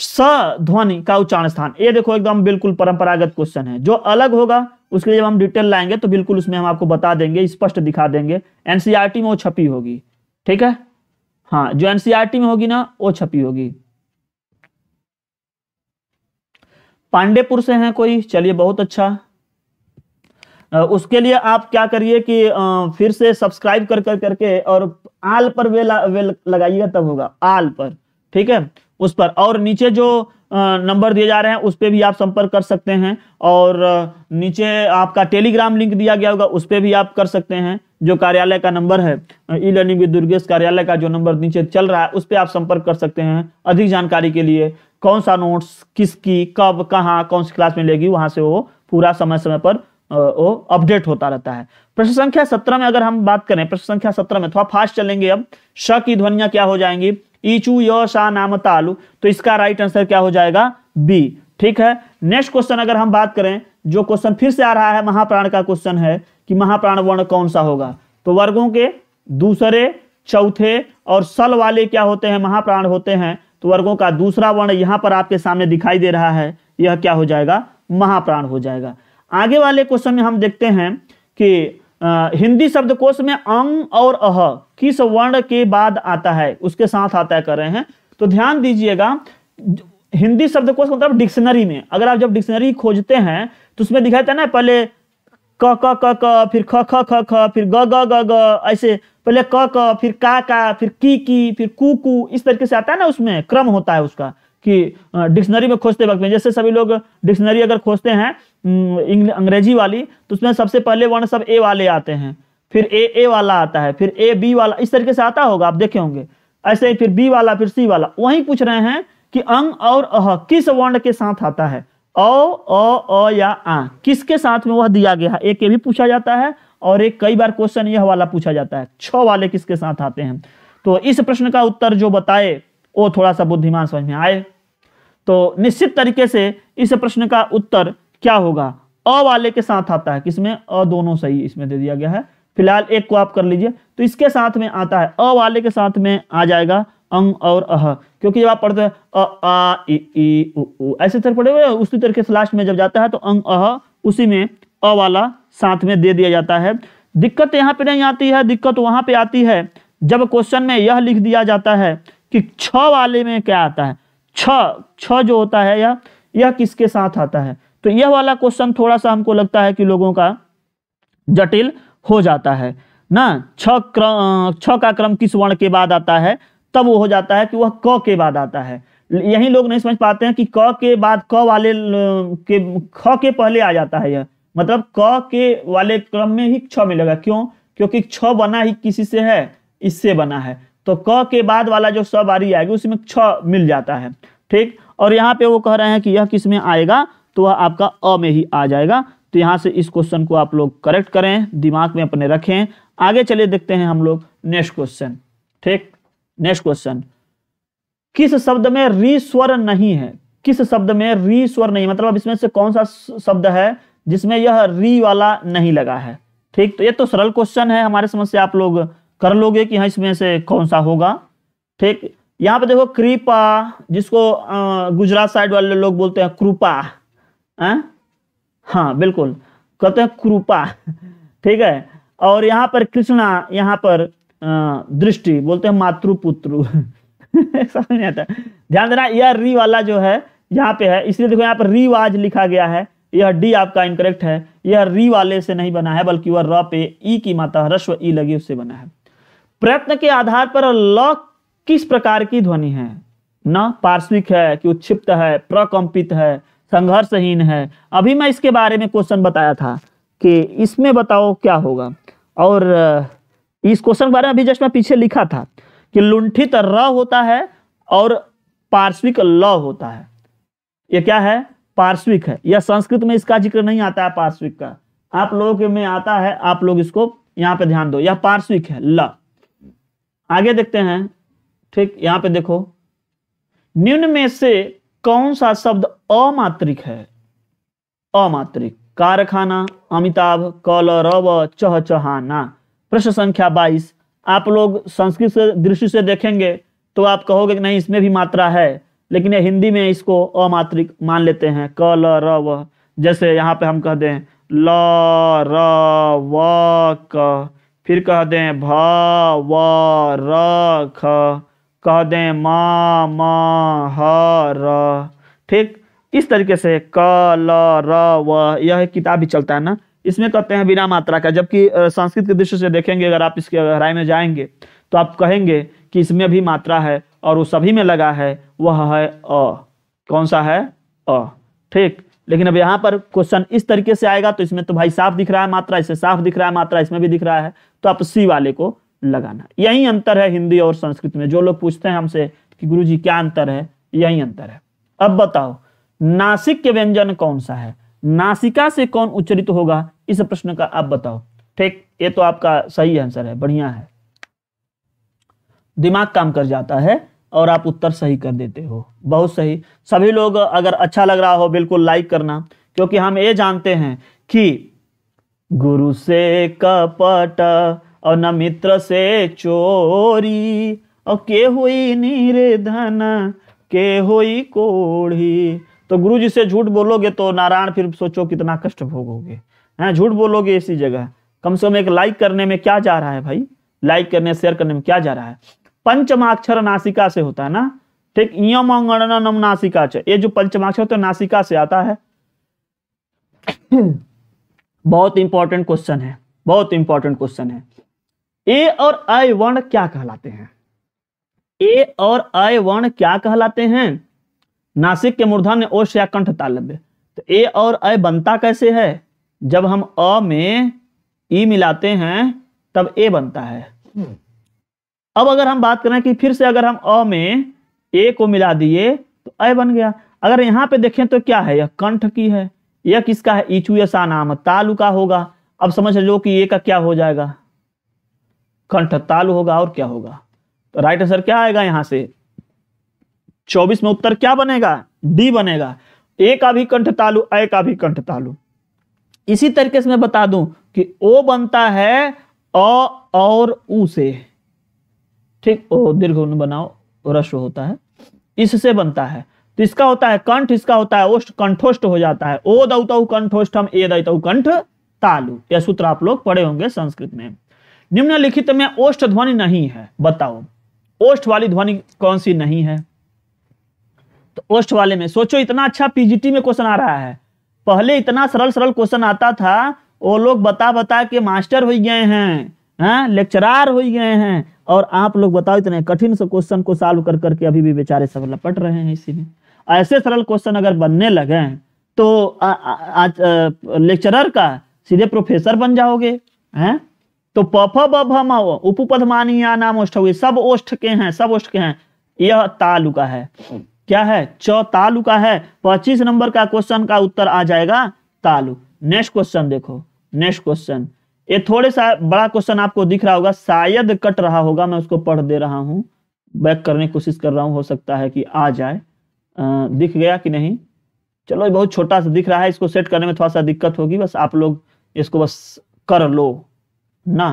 स ध्वनि का उच्चारण स्थान ये देखो एकदम बिल्कुल परंपरागत क्वेश्चन है जो अलग होगा उसके लिए जब हम डिटेल लाएंगे तो बिल्कुल उसमें हम आपको बता देंगे स्पष्ट दिखा देंगे एनसीईआरटी e में वो छपी होगी ठीक है हाँ जो एनसीईआरटी e में होगी ना वो छपी होगी पांडेपुर से है कोई चलिए बहुत अच्छा उसके लिए आप क्या करिए कि फिर से सब्सक्राइब कर कर करके और आल पर वे, वे लगाइएगा तब होगा आल पर ठीक है उस पर और नीचे जो नंबर दिए जा रहे हैं उस पर भी आप संपर्क कर सकते हैं और नीचे आपका टेलीग्राम लिंक दिया गया होगा उस पर भी आप कर सकते हैं जो कार्यालय का नंबर है ई लर्निंग विद दुर्गेश कार्यालय का जो नंबर नीचे चल रहा है उस पर आप संपर्क कर सकते हैं अधिक जानकारी के लिए कौन सा नोट्स किसकी कब कहाँ कौन सी क्लास मिलेगी वहां से वो पूरा समय समय पर वो अपडेट होता रहता है प्रश्न संख्या सत्रह में अगर हम बात करें प्रश्न संख्या सत्रह में थोड़ा फास्ट चलेंगे अब श की ध्वनिया क्या हो जाएंगी ईचू शाह नाम तालु तो इसका राइट आंसर क्या हो जाएगा बी ठीक है नेक्स्ट क्वेश्चन अगर हम बात करें जो क्वेश्चन फिर से आ रहा है महाप्राण का क्वेश्चन है कि महाप्राण वर्ण कौन सा होगा तो वर्गों के दूसरे चौथे और सल वाले क्या होते हैं महाप्राण होते हैं तो वर्गों का दूसरा वर्ण यहां पर आपके सामने दिखाई दे रहा है यह क्या हो जाएगा महाप्राण हो जाएगा आगे वाले क्वेश्चन में हम देखते हैं कि हिंदी हिंदी शब्दकोश में अंग और अह किस वर्ण के बाद आता है उसके साथ आता है कर रहे हैं तो ध्यान दीजिएगा हिंदी शब्दकोश मतलब डिक्शनरी में अगर आप जब डिक्शनरी खोजते हैं तो उसमें दिखाता देता है ना पहले क क क क फिर ख ख ख ख फिर ग ग ग ग ऐसे पहले क क फिर का का फिर की की फिर कु कू इस तरीके से आता है ना उसमें क्रम होता है उसका कि डिक्शनरी में खोजते वक्त में जैसे सभी लोग डिक्शनरी अगर खोजते हैं अंग्रेजी वाली तो उसमें सबसे पहले वर्ण सब ए वाले आते हैं फिर ए ए वाला आता है फिर ए बी वाला इस तरीके से आता होगा आप देखे होंगे ऐसे ही फिर बी वाला फिर सी वाला वही पूछ रहे हैं कि अंग और अह किस वर्ण के साथ आता है अ या आ किसके साथ में वह दिया गया है एक ये भी पूछा जाता है और एक कई बार क्वेश्चन यह वाला पूछा जाता है छ वाले किसके साथ आते हैं तो इस प्रश्न का उत्तर जो बताए वो थोड़ा सा बुद्धिमान समझ में आए तो निश्चित तरीके से इस प्रश्न का उत्तर क्या होगा अ वाले के साथ आता है किसमें अ दोनों सही इसमें दे दिया गया है फिलहाल एक को आप कर लीजिए तो इसके साथ में आता है अ वाले के साथ में आ जाएगा अंग और अह क्योंकि जब आप पढ़ते हैं अ आ इ ई उ, उ ऐसे तरह पढ़े हुए उसी तरीके से लास्ट में जब जाता है तो अंग अह उसी में अ वाला साथ में दे दिया जाता है दिक्कत यहाँ पे नहीं आती है दिक्कत वहां पे आती है जब क्वेश्चन में यह लिख दिया जाता है कि छ वाले में क्या आता है छ छ जो होता है या यह किसके साथ आता है तो यह वाला क्वेश्चन थोड़ा सा हमको लगता है कि लोगों का जटिल हो जाता है ना छ क्रम छ का क्रम किस वर्ण के बाद आता है तब वो हो जाता है कि वह क के बाद आता है यही लोग नहीं समझ पाते हैं कि क के बाद क वाले के ख के पहले आ जाता है यह मतलब क के वाले क्रम में ही छ मिलेगा क्यों क्योंकि छ बना ही किसी से है इससे बना है तो क के बाद वाला जो स बारी आएगी उसमें छ मिल जाता है ठीक और यहाँ पे वो कह रहे हैं कि यह किस में आएगा तो वह आपका अ में ही आ जाएगा तो यहाँ से इस क्वेश्चन को आप लोग करेक्ट करें दिमाग में अपने रखें आगे चले देखते हैं हम लोग नेक्स्ट क्वेश्चन ठीक नेक्स्ट क्वेश्चन किस शब्द में री स्वर नहीं है किस शब्द में री स्वर नहीं मतलब इसमें से कौन सा शब्द है जिसमें यह री वाला नहीं लगा है ठीक तो ये तो सरल क्वेश्चन है हमारे समझ से आप लोग कर लोगे कि हाँ इसमें से कौन सा होगा ठीक यहाँ पे देखो कृपा जिसको गुजरात साइड वाले लोग बोलते हैं कृपा है? हाँ बिल्कुल कहते हैं कृपा ठीक है और यहाँ पर कृष्णा यहाँ पर दृष्टि बोलते हैं मातृपुत्र समझ नहीं आता ध्यान देना यह री वाला जो है यहाँ पे है इसलिए देखो यहाँ पर रिवाज लिखा गया है यह डी आपका इनकरेक्ट है यह री वाले से नहीं बना है बल्कि वह र पे ई की माता रश्व ई लगी उससे बना है प्रयत्न के आधार पर ल किस प्रकार की ध्वनि है न पार्श्विक है कि उत्क्षिप्त है प्रकंपित है संघर्षहीन है अभी मैं इसके बारे में क्वेश्चन बताया था कि इसमें बताओ क्या होगा और इस क्वेश्चन के बारे में अभी जस्ट मैं पीछे लिखा था कि लुंठित र होता है और पार्श्विक ल होता है यह क्या है पार्श्विक है यह संस्कृत में इसका जिक्र नहीं आता है पार्श्विक का आप लोगों के में आता है आप लोग इसको यहाँ पे ध्यान दो यह पार्श्विक है ल आगे देखते हैं ठीक यहां पे देखो निम्न में से कौन सा शब्द अमात्रिक है अमात्रिक कारखाना अमिताभ कल रव चहाना प्रश्न संख्या 22 आप लोग संस्कृत से दृष्टि से देखेंगे तो आप कहोगे कि नहीं इसमें भी मात्रा है लेकिन ये हिंदी में इसको अमात्रिक मान लेते हैं क ल र जैसे यहाँ पे हम कह दें ल र व क फिर कह दें भा वा रा खा कह दें मा मा हा रा ठीक इस तरीके से क ल र व यह किताब भी चलता है ना इसमें कहते हैं बिना मात्रा का जबकि संस्कृत के दृष्टि से देखेंगे अगर आप इसके गहराई में जाएंगे तो आप कहेंगे कि इसमें भी मात्रा है और वो सभी में लगा है वह है अ कौन सा है अ ठीक लेकिन अब यहाँ पर क्वेश्चन इस तरीके से आएगा तो इसमें तो भाई साफ दिख रहा है मात्रा इससे साफ दिख रहा है मात्रा इसमें भी दिख रहा है तो आप सी वाले को लगाना यही अंतर है हिंदी और संस्कृत में जो लोग पूछते हैं हमसे कि गुरु जी क्या अंतर है यही अंतर है अब बताओ नासिक के व्यंजन कौन सा है नासिका से कौन उच्चरित होगा इस प्रश्न का आप बताओ ठीक ये तो आपका सही आंसर है बढ़िया है दिमाग काम कर जाता है और आप उत्तर सही कर देते हो बहुत सही सभी लोग अगर अच्छा लग रहा हो बिल्कुल लाइक करना क्योंकि हम ये जानते हैं कि गुरु से कपट और न मित्र से चोरी और के हुई निर्धन के हुई कोढ़ी तो गुरु जी से झूठ बोलोगे तो नारायण फिर सोचो कितना कष्ट भोगोगे हैं झूठ बोलोगे इसी जगह कम से कम एक लाइक करने में क्या जा रहा है भाई लाइक करने शेयर करने में क्या जा रहा है पंचमाक्षर नासिका से होता है ना ठीक यम अंगणनम नासिका च ये जो पंचमाक्षर तो है नासिका से आता है बहुत इंपॉर्टेंट क्वेश्चन है बहुत इंपॉर्टेंट क्वेश्चन है ए और अय वर्ण क्या कहलाते हैं ए और आय वर्ण क्या कहलाते हैं नासिक के मूर्धन ओ ओश या कंठ तालव्य तो ए और अय बनता कैसे है जब हम अ में ई मिलाते हैं तब ए बनता है हम्म। अब अगर हम बात करें कि फिर से अगर हम अ में ए को मिला दिए तो अ बन गया अगर यहाँ पे देखें तो क्या है यह कंठ की है यह किसका है इचुयसा नाम तालु का होगा अब समझ लो कि ये का क्या हो जाएगा कंठ तालु होगा और क्या होगा तो राइट आंसर क्या आएगा यहां से चौबीस में उत्तर क्या बनेगा डी बनेगा ए का भी कंठ तालु ए का भी कंठ तालु इसी तरीके से मैं बता दूं कि ओ बनता है अ और ऊ से ठीक दीर्घ बनाओ रस्व होता है इससे बनता है तो इसका होता है कंठ इसका होता है ओष्ठ कंठोष्ट हो जाता है ओ दौतऊ कंठोष्ठ हम ए दौतऊ कंठ तालु यह सूत्र आप लोग पढ़े होंगे संस्कृत में निम्नलिखित में ओष्ठ ध्वनि नहीं है बताओ ओष्ठ वाली ध्वनि कौन सी नहीं है तो ओष्ठ वाले में सोचो इतना अच्छा पीजीटी में क्वेश्चन आ रहा है पहले इतना सरल सरल क्वेश्चन आता था वो लोग बता बता के मास्टर हो गए हैं लेक्चरार हो गए हैं और आप लोग बताओ इतने कठिन से क्वेश्चन को सॉल्व कर करके अभी भी बेचारे सब लपट रहे हैं इसी में ऐसे सरल क्वेश्चन अगर बनने लगे तो आज लेक्चरर का सीधे प्रोफेसर बन जाओगे हैं तो पफ बम नाम ओष्ठ हुए सब ओष्ठ के हैं सब ओष्ठ के हैं यह तालुका है क्या है चौतालु तालुका है पच्चीस नंबर का क्वेश्चन का उत्तर आ जाएगा तालु नेक्स्ट क्वेश्चन देखो नेक्स्ट क्वेश्चन ये थोड़े सा बड़ा क्वेश्चन आपको दिख रहा होगा शायद कट रहा होगा मैं उसको पढ़ दे रहा हूँ बैक करने की कोशिश कर रहा हूँ हो सकता है कि आ जाए आ, दिख गया कि नहीं चलो ये बहुत छोटा सा दिख रहा है इसको सेट करने में थोड़ा सा दिक्कत होगी बस आप लोग इसको बस कर लो ना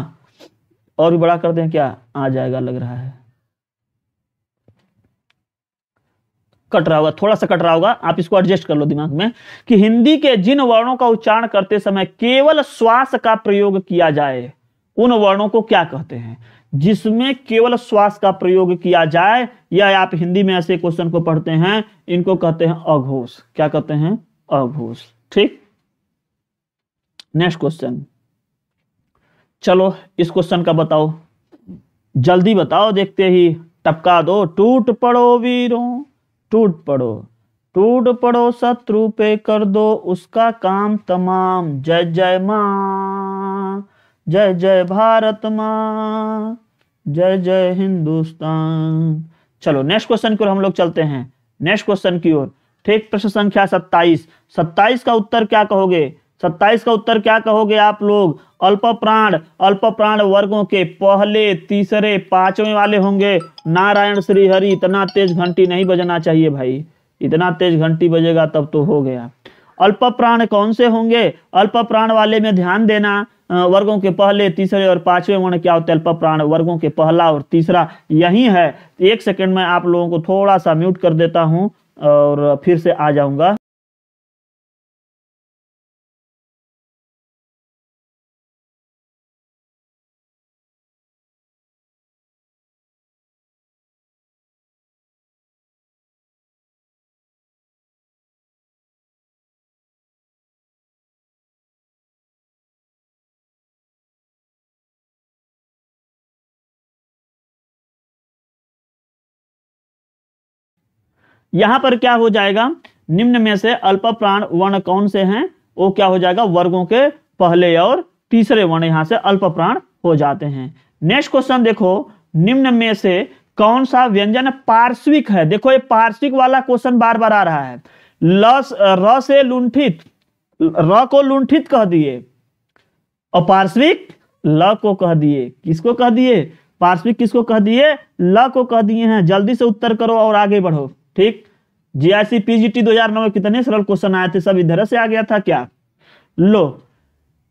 और भी बड़ा कर दें क्या आ जाएगा लग रहा है कट रहा होगा थोड़ा सा कट रहा होगा आप इसको एडजस्ट कर लो दिमाग में कि हिंदी के जिन वर्णों का उच्चारण करते समय केवल श्वास का प्रयोग किया जाए उन वर्णों को क्या कहते हैं जिसमें केवल श्वास का प्रयोग किया जाए या आप हिंदी में ऐसे क्वेश्चन को पढ़ते हैं इनको कहते हैं अघोष क्या कहते हैं अघोष ठीक नेक्स्ट क्वेश्चन चलो इस क्वेश्चन का बताओ जल्दी बताओ देखते ही टपका दो टूट पड़ो वीरों टूट पड़ो टूट पड़ो शत्रु पे कर दो उसका काम तमाम जय जय माँ जय जय भारत माँ जय जय हिंदुस्तान चलो नेक्स्ट क्वेश्चन की ओर हम लोग चलते हैं नेक्स्ट क्वेश्चन की ओर ठीक प्रश्न संख्या सत्ताईस सत्ताईस का उत्तर क्या कहोगे सत्ताईस का उत्तर क्या कहोगे आप लोग अल्प प्राण अल्प प्राण वर्गों के पहले तीसरे पांचवें वाले होंगे नारायण हरि इतना तेज घंटी नहीं बजना चाहिए भाई इतना तेज घंटी बजेगा तब तो हो गया अल्प प्राण कौन से होंगे अल्प प्राण वाले में ध्यान देना वर्गों के पहले तीसरे और पांचवें वर्ण क्या होते हैं अल्प प्राण वर्गों के पहला और तीसरा यही है एक सेकेंड में आप लोगों को थोड़ा सा म्यूट कर देता हूं और फिर से आ जाऊंगा यहां पर क्या हो जाएगा निम्न में से अल्प प्राण वर्ण कौन से हैं वो क्या हो जाएगा वर्गों के पहले और तीसरे वर्ण यहां से अल्प प्राण हो जाते हैं नेक्स्ट क्वेश्चन देखो निम्न में से कौन सा व्यंजन पार्श्विक है देखो ये पार्श्विक वाला क्वेश्चन बार बार आ रहा है लस र से लुंठित र को लुंठित कह दिए और पार्श्विक ल को कह दिए किसको कह दिए पार्श्विक किसको कह दिए ल को कह दिए हैं जल्दी से उत्तर करो और आगे बढ़ो ठीक जीआईसी पीजीटी 2009 में कितने सरल क्वेश्चन आए थे सब इधर से आ गया था क्या लो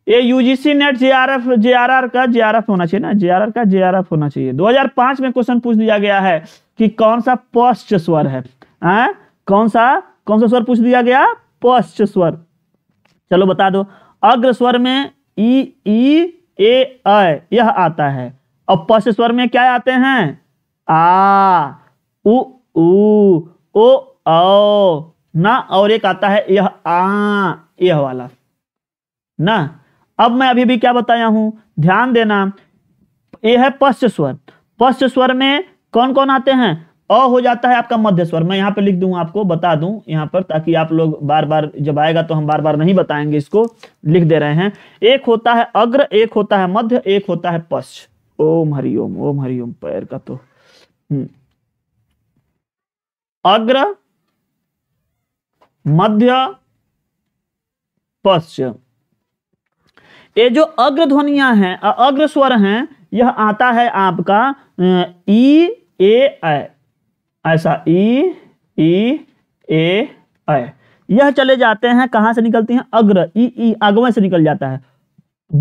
ये यूजीसी नेट जेआरएफ जेआरआर का जेआरएफ होना चाहिए ना जेआरआर का जेआरएफ होना चाहिए 2005 में क्वेश्चन पूछ दिया गया है कि कौन सा पश्च स्वर है आ? हाँ? कौन सा कौन सा स्वर पूछ दिया गया पश्च स्वर चलो बता दो अग्र स्वर में ई ई ए आ यह आता है और पश्च स्वर में क्या आते हैं आ उ, उ ओ औ ना और एक आता है यह आ यह वाला ना अब मैं अभी भी क्या बताया हूं ध्यान देना यह है पश्च स्वर पश्च स्वर में कौन कौन आते हैं अ हो जाता है आपका मध्य स्वर मैं यहाँ पे लिख दूं आपको बता दूं यहाँ पर ताकि आप लोग बार बार जब आएगा तो हम बार बार नहीं बताएंगे इसको लिख दे रहे हैं एक होता है अग्र एक होता है मध्य एक होता है पश्च ओम हरिओम ओम हरिओम पैर का तो हम्म अग्र मध्य पश्चिम ये जो अग्र ध्वनिया हैं अग्र स्वर हैं यह आता है आपका ई ए ऐ ऐसा ई ई ए ऐ यह चले जाते हैं कहां से निकलती हैं अग्र ई ई अगवे से निकल जाता है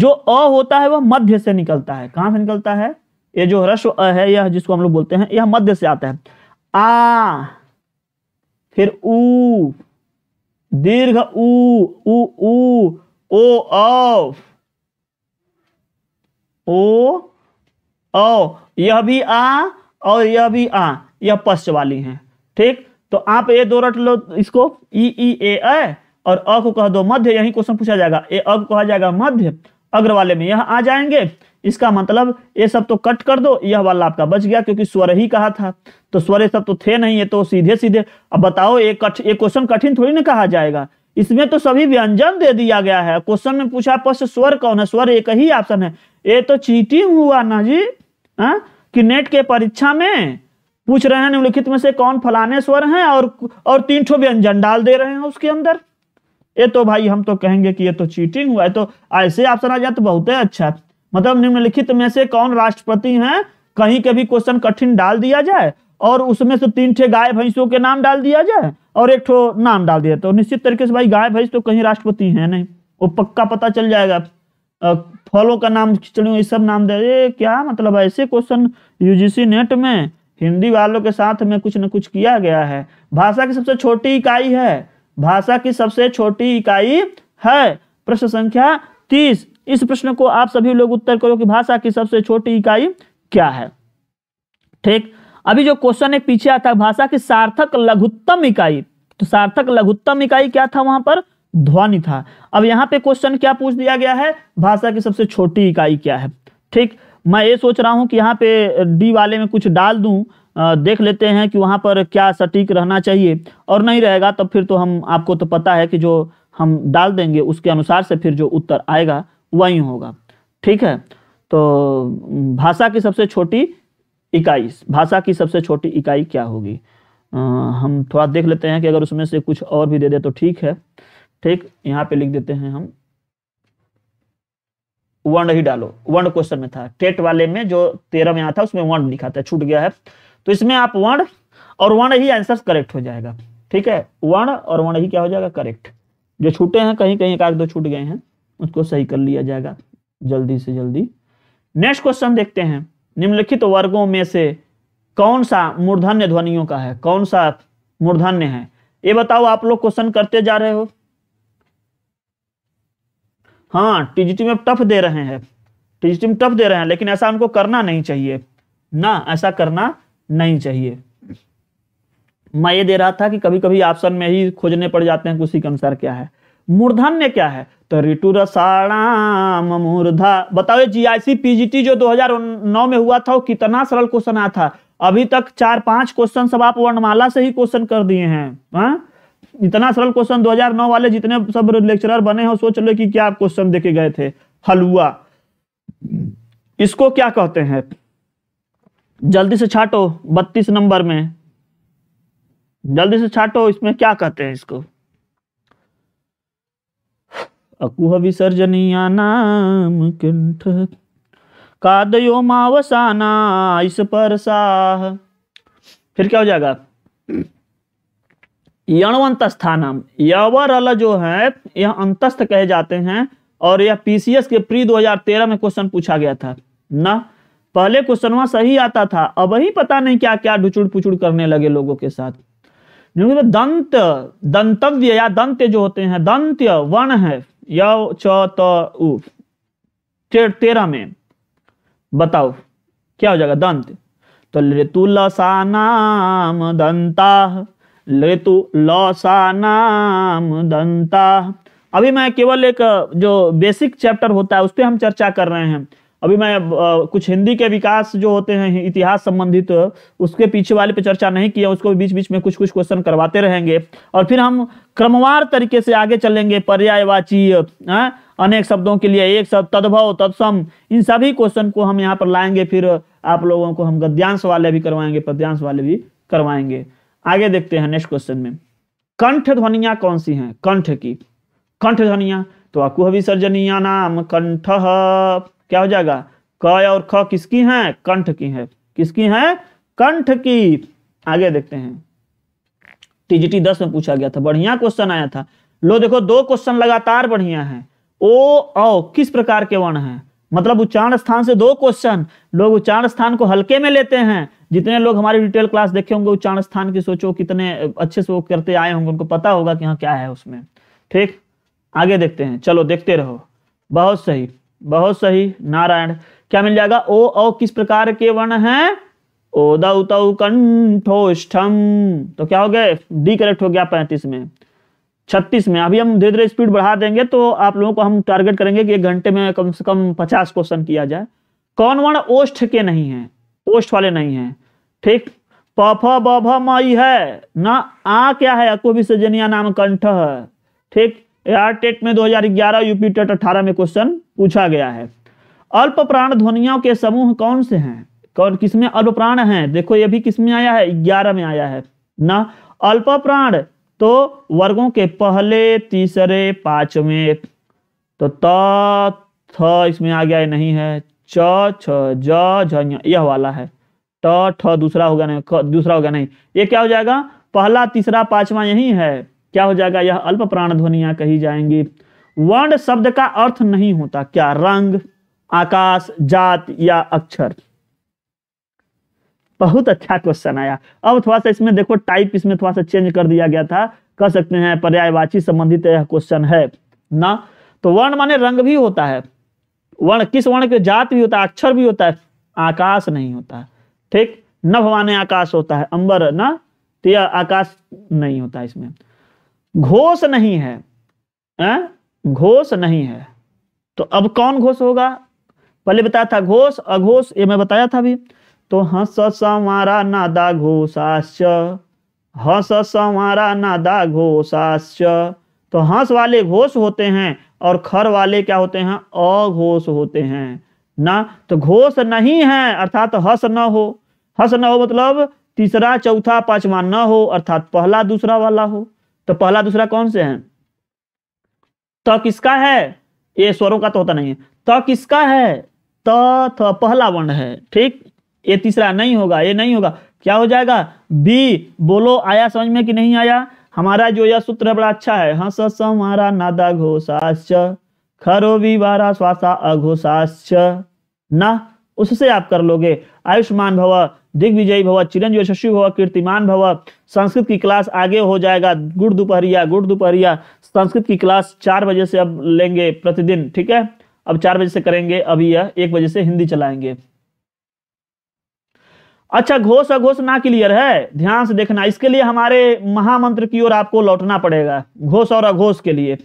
जो अ होता है वह मध्य से निकलता है कहां से निकलता है ये जो ह्रस्व अ है यह जिसको हम लोग बोलते हैं यह मध्य से आता है आ फिर उ दीर्घ ऊ उ उ ओ ऑफ ओ ओ यह भी आ और यह भी आ यह पश्च वाली है ठीक तो आप ये दो रट लो इसको ई ई ए ए और अ को कह दो मध्य यही क्वेश्चन पूछा जाएगा ए अ को कहा जाएगा मध्य अग्र वाले में यह आ जाएंगे इसका मतलब ये सब तो कट कर दो यह वाला आपका बच गया क्योंकि स्वर ही कहा था तो स्वर ये सब तो थे नहीं है तो सीधे सीधे अब बताओ ये ये क्वेश्चन कठिन थोड़ी ना कहा जाएगा इसमें तो सभी व्यंजन दे दिया गया है क्वेश्चन में पूछा पश्च स्वर कौन है स्वर एक ही ऑप्शन है ये तो चीटिंग हुआ ना जी आ? हाँ? कि नेट के परीक्षा में पूछ रहे हैं निम्नलिखित में से कौन फलाने स्वर हैं और और तीन ठो व्यंजन डाल दे रहे हैं उसके अंदर ये तो भाई हम तो कहेंगे कि ये तो चीटिंग हुआ है तो ऐसे ऑप्शन आ जाए तो बहुत अच्छा मतलब निम्नलिखित में से कौन राष्ट्रपति हैं कहीं के भी क्वेश्चन कठिन डाल दिया जाए और उसमें से तीन ठे गाय भैंसों के नाम डाल दिया जाए और एक ठो नाम डाल दिया तो निश्चित तरीके से भाई गाय भैंस तो कहीं राष्ट्रपति है नहीं वो पक्का पता चल जाएगा फलों का नाम खिचड़ियों ये सब नाम दे क्या मतलब ऐसे क्वेश्चन यूजीसी नेट में हिंदी वालों के साथ में कुछ न कुछ किया गया है भाषा की सबसे छोटी इकाई है भाषा की सबसे छोटी इकाई है प्रश्न संख्या तीस इस प्रश्न को आप सभी लोग उत्तर करो कि भाषा की सबसे छोटी इकाई क्या है ठीक अभी जो क्वेश्चन एक पीछे आता है भाषा की सार्थक लघुत्तम इकाई तो सार्थक लघुत्तम इकाई क्या था वहां पर ध्वनि था अब यहाँ पे क्वेश्चन क्या पूछ दिया गया है भाषा की सबसे छोटी इकाई क्या है ठीक मैं ये सोच रहा हूं कि यहाँ पे डी वाले में कुछ डाल दूँ देख लेते हैं कि वहां पर क्या सटीक रहना चाहिए और नहीं रहेगा तब तो फिर तो हम आपको तो पता है कि जो हम डाल देंगे उसके अनुसार से फिर जो उत्तर आएगा वही होगा ठीक है तो भाषा की सबसे छोटी इकाई भाषा की सबसे छोटी इकाई क्या होगी आ, हम थोड़ा देख लेते हैं कि अगर उसमें से कुछ और भी दे दे तो ठीक है ठीक यहाँ पे लिख देते हैं हम वर्ण ही डालो वर्ण क्वेश्चन में था टेट वाले में जो तेरह में आता उसमें वर्ण लिखा था छूट गया है तो इसमें आप वर्ण और वर्ण ही आंसर करेक्ट हो जाएगा ठीक है वर्ण और वर्ण ही क्या हो जाएगा करेक्ट जो छूटे हैं कहीं कहीं एक दो छूट गए हैं उसको सही कर लिया जाएगा जल्दी से जल्दी नेक्स्ट क्वेश्चन देखते हैं निम्नलिखित वर्गों में से कौन सा मूर्धन्य ध्वनियों का है कौन सा मूर्धन्य है ये बताओ आप लोग क्वेश्चन करते जा रहे हो हाँ टीजीटी में टफ दे रहे हैं टीजीटी में टफ दे रहे हैं लेकिन ऐसा उनको करना नहीं चाहिए ना ऐसा करना नहीं चाहिए मैं ये दे रहा था कि कभी कभी ऑप्शन में ही खोजने पड़ जाते हैं उसी के अनुसार क्या है मूर्धन्य क्या है तरिटुरसाणाम मूर्धा बताओ पी जी टी जो 2009 में हुआ था वो कितना सरल क्वेश्चन आया था अभी तक चार पांच क्वेश्चन सब आप वर्णमाला से ही क्वेश्चन कर दिए हैं आ? हाँ? इतना सरल क्वेश्चन 2009 वाले जितने सब लेक्चरर बने हो सोच लो कि क्या आप क्वेश्चन देखे गए थे हलुआ इसको क्या कहते हैं जल्दी से छाटो बत्तीस नंबर में जल्दी से छाटो इसमें क्या कहते हैं इसको अकुह विसर्जनीया नाम कंठ कादयो मावसाना इस पर साह फिर क्या हो जाएगा यणवंत स्थानम यवरल जो है यह अंतस्थ कहे जाते हैं और यह पीसीएस के प्री 2013 में क्वेश्चन पूछा गया था ना पहले क्वेश्चन वहां सही आता था अब ही पता नहीं क्या क्या डुचुड़ पुचुड़ करने लगे लोगों के साथ दंत दंतव्य या दंत्य जो होते हैं दंत्य वर्ण है या चौ तेरह में बताओ क्या हो जाएगा दंत तो ऋतु नाम दंता ऋतु नाम दंता अभी मैं केवल एक जो बेसिक चैप्टर होता है उस पर हम चर्चा कर रहे हैं अभी मैं कुछ हिंदी के विकास जो होते हैं इतिहास संबंधित उसके पीछे वाले पे चर्चा नहीं किया उसको बीच बीच में कुछ कुछ क्वेश्चन करवाते रहेंगे और फिर हम क्रमवार तरीके से आगे चलेंगे पर्यायवाची अनेक शब्दों के लिए एक शब्द तद्भव तत्सम इन सभी क्वेश्चन को हम यहाँ पर लाएंगे फिर आप लोगों को हम गद्यांश वाले भी करवाएंगे पद्यांश वाले भी करवाएंगे आगे देखते हैं नेक्स्ट क्वेश्चन में कंठ ध्वनिया कौन सी हैं कंठ की कंठ ध्वनिया तो अकुह विसर्जनिया नाम कंठ क्या हो जाएगा क और ख किसकी हैं कंठ की हैं किसकी हैं कंठ की आगे देखते हैं टीजीटी दस में पूछा गया था बढ़िया क्वेश्चन आया था लो देखो दो क्वेश्चन लगातार बढ़िया है ओ औ किस प्रकार के वर्ण हैं मतलब उच्चारण स्थान से दो क्वेश्चन लोग उच्चारण स्थान को हल्के में लेते हैं जितने लोग हमारी डिटेल क्लास देखे होंगे उच्चारण स्थान की सोचो कितने अच्छे से वो करते आए होंगे उनको पता होगा कि हाँ क्या है उसमें ठीक आगे देखते हैं चलो देखते रहो बहुत सही बहुत सही नारायण क्या मिल जाएगा ओ औ किस प्रकार के वर्ण हैं ओ उतऊ कंठोष्ठम तो क्या हो गया डी करेक्ट हो गया पैंतीस में छत्तीस में अभी हम धीरे धीरे स्पीड बढ़ा देंगे तो आप लोगों को हम टारगेट करेंगे कि एक घंटे में कम से कम पचास क्वेश्चन किया जाए कौन वर्ण ओष्ठ के नहीं है ओष्ठ वाले नहीं है ठीक पफ बभ है ना आ क्या है सजनिया नाम कंठ है ठीक एआर टेट में 2011 यूपी टेट 18 में क्वेश्चन पूछा गया है अल्प प्राण ध्वनियों के समूह कौन से हैं कौन किसमें अल्प प्राण है देखो ये भी किसमें आया है ग्यारह में आया है ना अल्प प्राण तो वर्गों के पहले तीसरे पांचवें तो त थ इसमें आ गया नहीं है च छ यह वाला है ट ठ दूसरा होगा नहीं दूसरा होगा नहीं ये क्या हो जाएगा पहला तीसरा पांचवा यही है क्या हो जाएगा यह अल्प प्राण ध्वनिया कही जाएंगी वर्ण शब्द का अर्थ नहीं होता क्या रंग आकाश जात या अक्षर बहुत अच्छा क्वेश्चन आया अब थोड़ा सा इसमें देखो टाइप इसमें थोड़ा सा चेंज कर दिया गया था कह सकते हैं पर्यायवाची संबंधित यह क्वेश्चन है ना तो वर्ण माने रंग भी होता है वर्ण किस वर्ण के जात भी होता है अक्षर भी होता है आकाश नहीं होता है ठीक नभ माने आकाश होता है अंबर ना तो यह आकाश नहीं होता इसमें घोष नहीं है हाँ? घोष नहीं है तो अब कौन घोष होगा पहले बताया था घोष अघोष ये मैं बताया था अभी तो हस संवारा नादा घोषाश्च हस संवारा नादा घोषाश्च तो हंस वाले घोष होते हैं और खर वाले क्या होते हैं अघोष होते हैं ना तो घोष नहीं है अर्थात तो हस न हो हस न हो मतलब तीसरा चौथा पांचवा न हो अर्थात पहला दूसरा वाला हो तो पहला दूसरा कौन से है त किसका है ये स्वरों का तो होता नहीं है त किसका है त थ पहला वर्ण है ठीक ये तीसरा नहीं होगा ये नहीं होगा क्या हो जाएगा बी बोलो आया समझ में कि नहीं आया हमारा जो यह सूत्र है बड़ा अच्छा है हमारा नादा घोषाश्च खरो विवारा श्वासा अघोषाश्च ना उससे आप कर लोगे आयुष्मान भव दिग्विजयी भव चिरंजीव यशस्वी भव कीर्तिमान भव संस्कृत की क्लास आगे हो जाएगा गुड़ दोपहरिया गुड़ दोपहरिया संस्कृत की क्लास चार बजे से अब लेंगे प्रतिदिन ठीक है अब चार बजे से करेंगे अभी यह एक बजे से हिंदी चलाएंगे अच्छा घोष अघोष ना क्लियर है ध्यान से देखना इसके लिए हमारे महामंत्र की ओर आपको लौटना पड़ेगा घोष और अघोष के लिए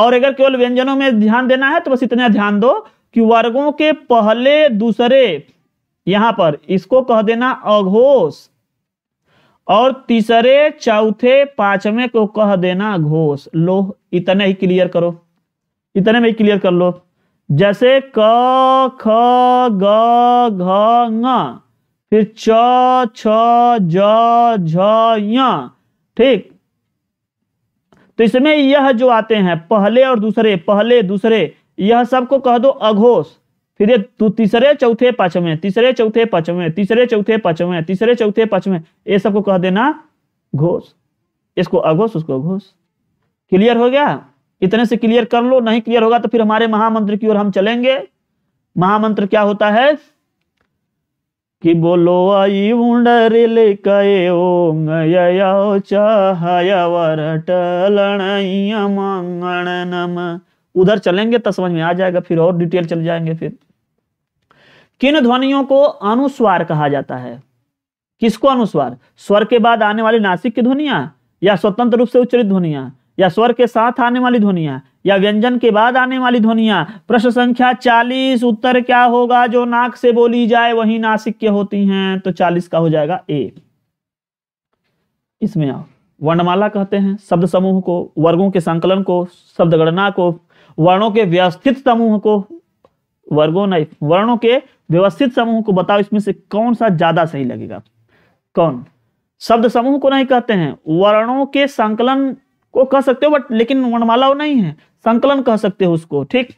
और अगर केवल व्यंजनों में ध्यान देना है तो बस इतना ध्यान दो कि वर्गों के पहले दूसरे यहां पर इसको कह देना अघोष और तीसरे चौथे पांचवे को कह देना घोष लो इतने ही क्लियर करो इतने में ही क्लियर कर लो जैसे क ख ग घ ग फिर च छ ज झ य ठीक तो इसमें यह जो आते हैं पहले और दूसरे पहले दूसरे यह सबको कह दो अघोष फिर ये तीसरे चौथे पांचवें तीसरे चौथे पांचवें तीसरे चौथे पांचवें तीसरे चौथे पांचवें ये सबको कह देना घोष इसको अघोष उसको घोष क्लियर हो गया इतने से क्लियर कर लो नहीं क्लियर होगा तो फिर हमारे महामंत्र की ओर हम चलेंगे महामंत्र क्या होता है कि बोलो आई उंडरिल कए ओंग ययाओ चाहया वरटलणय मंगण नमः उधर चलेंगे तो समझ में आ जाएगा फिर और डिटेल चल जाएंगे फिर किन ध्वनियों को अनुस्वार कहा जाता है किसको अनुस्वार स्वर के बाद आने वाली नासिक की ध्वनिया या स्वतंत्र रूप से उच्चरित ध्वनिया या स्वर के साथ आने वाली ध्वनिया या व्यंजन के बाद आने वाली ध्वनिया प्रश्न संख्या चालीस उत्तर क्या होगा जो नाक से बोली जाए वही नासिक के होती हैं तो चालीस का हो जाएगा ए इसमें आओ वर्णमाला कहते हैं शब्द समूह को वर्गों के संकलन को शब्द गणना को वर्णों के व्यवस्थित समूह को वर्गो नहीं वर्णों के व्यवस्थित समूह को बताओ इसमें से कौन सा ज्यादा सही लगेगा कौन शब्द समूह को नहीं कहते हैं वर्णों के संकलन को कह सकते हो बट लेकिन वर्णमाला नहीं है संकलन कह सकते हो उसको ठीक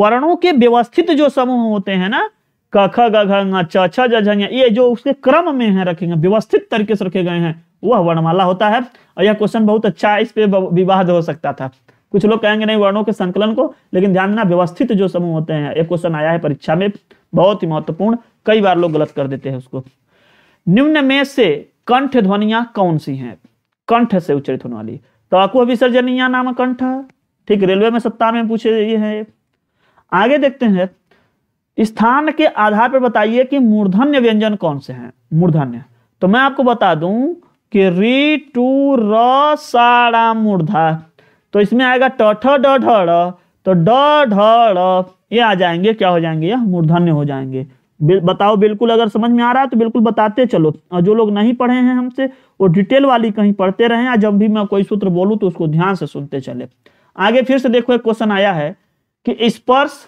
वर्णों के व्यवस्थित जो समूह होते हैं ना कख ग ये जो उसके क्रम में है रखेंगे व्यवस्थित तरीके से रखे गए हैं वह वर्णमाला होता है और यह क्वेश्चन बहुत अच्छा है इस पे विवाद हो सकता था कुछ लोग कहेंगे नहीं वर्णों के संकलन को लेकिन ध्यान देना व्यवस्थित जो समूह होते हैं एक क्वेश्चन आया है परीक्षा में बहुत ही महत्वपूर्ण कई बार लोग गलत कर देते हैं उसको निम्न में से कंठ ध्वनिया कौन सी हैं कंठ से उच्चरित होने वाली तो तवाकु विसर्जनिया नाम कंठ ठीक रेलवे में सत्ता में पूछे ये है आगे देखते हैं स्थान के आधार पर बताइए कि मूर्धन्य व्यंजन कौन से हैं मूर्धन्य तो मैं आपको बता दूं कि री टू रूर्धा तो इसमें आएगा ट ठ ड ढ तो ड ढ ये आ जाएंगे क्या हो जाएंगे यह मूर्धन्य हो जाएंगे बताओ बिल्कुल अगर समझ में आ रहा है तो बिल्कुल बताते चलो और जो लोग नहीं पढ़े हैं हमसे वो डिटेल वाली कहीं पढ़ते रहे या जब भी मैं कोई सूत्र बोलूँ तो उसको ध्यान से सुनते चले आगे फिर से देखो एक क्वेश्चन आया है कि स्पर्श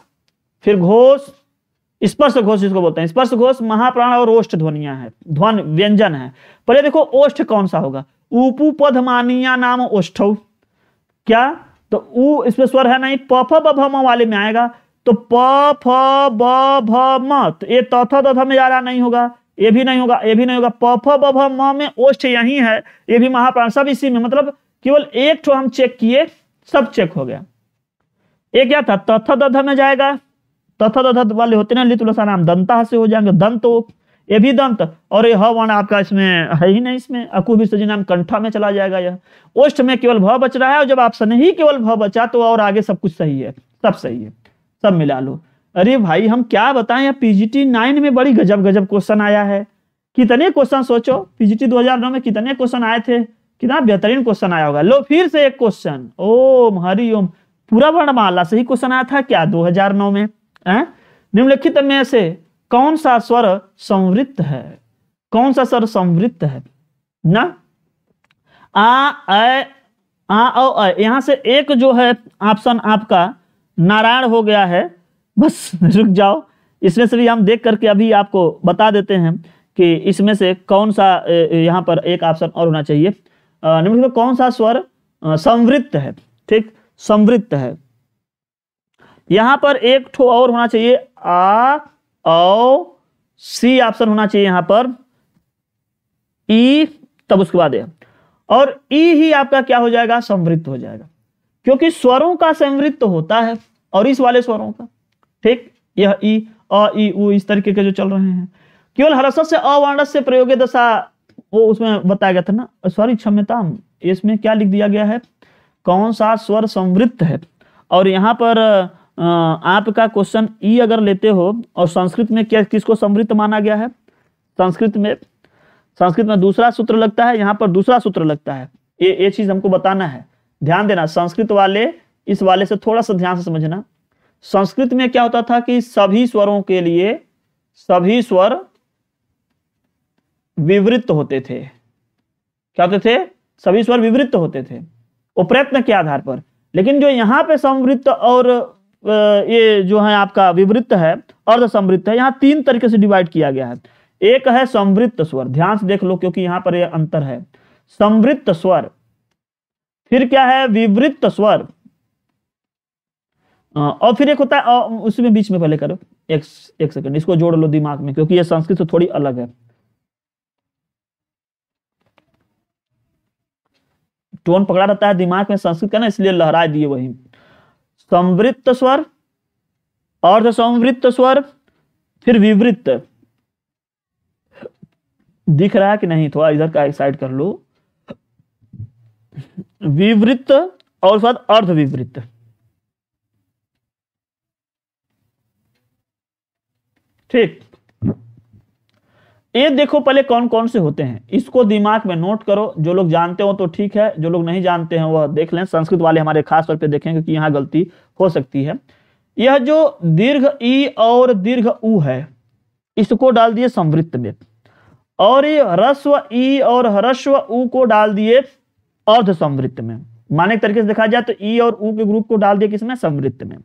फिर घोष स्पर्श घोष इसको बोलते हैं स्पर्श घोष महाप्राण और ओष्ठ ध्वनिया है ध्वन व्यंजन है पहले देखो ओष्ठ कौन सा होगा पद मानिया नाम ओष्ठ क्या तो उ इसमें स्वर है नहीं प फ ब भ म वाले में आएगा तो प फ ब भ म तो ये तथ तथ में ज्यादा नहीं होगा ये भी नहीं होगा ये भी नहीं होगा प फ ब भ म में ओष्ठ यही है ये भी महाप्राण सब इसी में मतलब केवल एक ठो हम चेक किए सब चेक हो गया ये क्या था तथ दध में जाएगा तथा दध वाले होते ना लितुलसा नाम दंता से हो जाएंगे दंत ये भी दंत और ये हवर्ण आपका इसमें है ही नहीं इसमें अकुभी नाम कंठा में चला जाएगा यह ओष्ठ में केवल भ बच रहा है और जब आप सन ही केवल भ बचा तो और आगे सब कुछ सही है सब सही है सब मिला लो अरे भाई हम क्या बताएं यह पीजीटी नाइन में बड़ी गजब गजब क्वेश्चन आया है कितने क्वेश्चन सोचो पीजीटी दो में कितने क्वेश्चन आए थे कितना बेहतरीन क्वेश्चन आया होगा लो फिर से एक क्वेश्चन ओम हरिओम पूरा वर्णमाला से ही क्वेश्चन आया था क्या दो में निम्नलिखित में से कौन सा स्वर संवृत्त है कौन सा स्वर संवृत्त है ना आ ए आ औ अ से एक जो है ऑप्शन आपका नारायण हो गया है बस रुक जाओ इसमें से भी हम देख करके अभी आपको बता देते हैं कि इसमें से कौन सा यहां पर एक ऑप्शन और होना चाहिए निम्नलिखित में कौन सा स्वर संवृत्त है ठीक संवृत्त है यहां पर एक ठो और होना चाहिए आ और सी ऑप्शन होना चाहिए यहां पर ई e, तब उसके बाद और ई e ही आपका क्या हो जाएगा संवृत्त हो जाएगा क्योंकि स्वरों का संवृत्त तो होता है और इस वाले स्वरों का ठीक यह ई e, अ ई उ इस तरीके के जो चल रहे हैं केवल हरसत से अवर्णस से प्रयोग दशा वो उसमें बताया गया था ना सॉरी क्षमता इसमें क्या लिख दिया गया है कौन सा स्वर संवृत्त है और यहाँ पर आपका क्वेश्चन ई e अगर लेते हो और संस्कृत में क्या किसको समृद्ध माना गया है संस्कृत में संस्कृत में दूसरा सूत्र लगता है यहाँ पर दूसरा सूत्र लगता है ये ये चीज हमको बताना है ध्यान देना संस्कृत वाले इस वाले से थोड़ा सा ध्यान से समझना संस्कृत में क्या होता था कि सभी स्वरों के लिए सभी स्वर विवृत्त होते थे क्या होते थे सभी स्वर विवृत्त होते थे वो प्रयत्न के आधार पर लेकिन जो यहां पे संवृत्त और ये जो है आपका विवृत्त है अर्ध समृद्ध है यहाँ तीन तरीके से डिवाइड किया गया है एक है समृद्ध स्वर ध्यान से देख लो क्योंकि यहां पर यह अंतर है समृद्ध स्वर फिर क्या है विवृत्त स्वर और फिर एक होता है उसमें बीच में पहले करो एक एक सेकंड इसको जोड़ लो दिमाग में क्योंकि ये संस्कृत से थोड़ी अलग है टोन पकड़ा रहता है दिमाग में संस्कृत का ना इसलिए लहराए दिए वही संवृत्त स्वर अर्ध संवृत्त स्वर फिर विवृत्त दिख रहा है कि नहीं थोड़ा इधर का साइड कर लो विवृत्त और उसके बाद अर्ध विवृत्त ठीक ये देखो पहले कौन कौन से होते हैं इसको दिमाग में नोट करो जो लोग जानते हो तो ठीक है जो लोग नहीं जानते हैं वह देख लें संस्कृत वाले हमारे खास तौर पे देखेंगे कि यहाँ गलती हो सकती है यह जो दीर्घ ई और दीर्घ ऊ है इसको डाल दिए संवृत्त में और ये ह्रस्व ई और ह्रस्व ऊ को डाल दिए अर्ध संवृत्त में माने तरीके से देखा जाए तो ई और ऊ के ग्रुप को डाल दिए किसमें संवृत्त में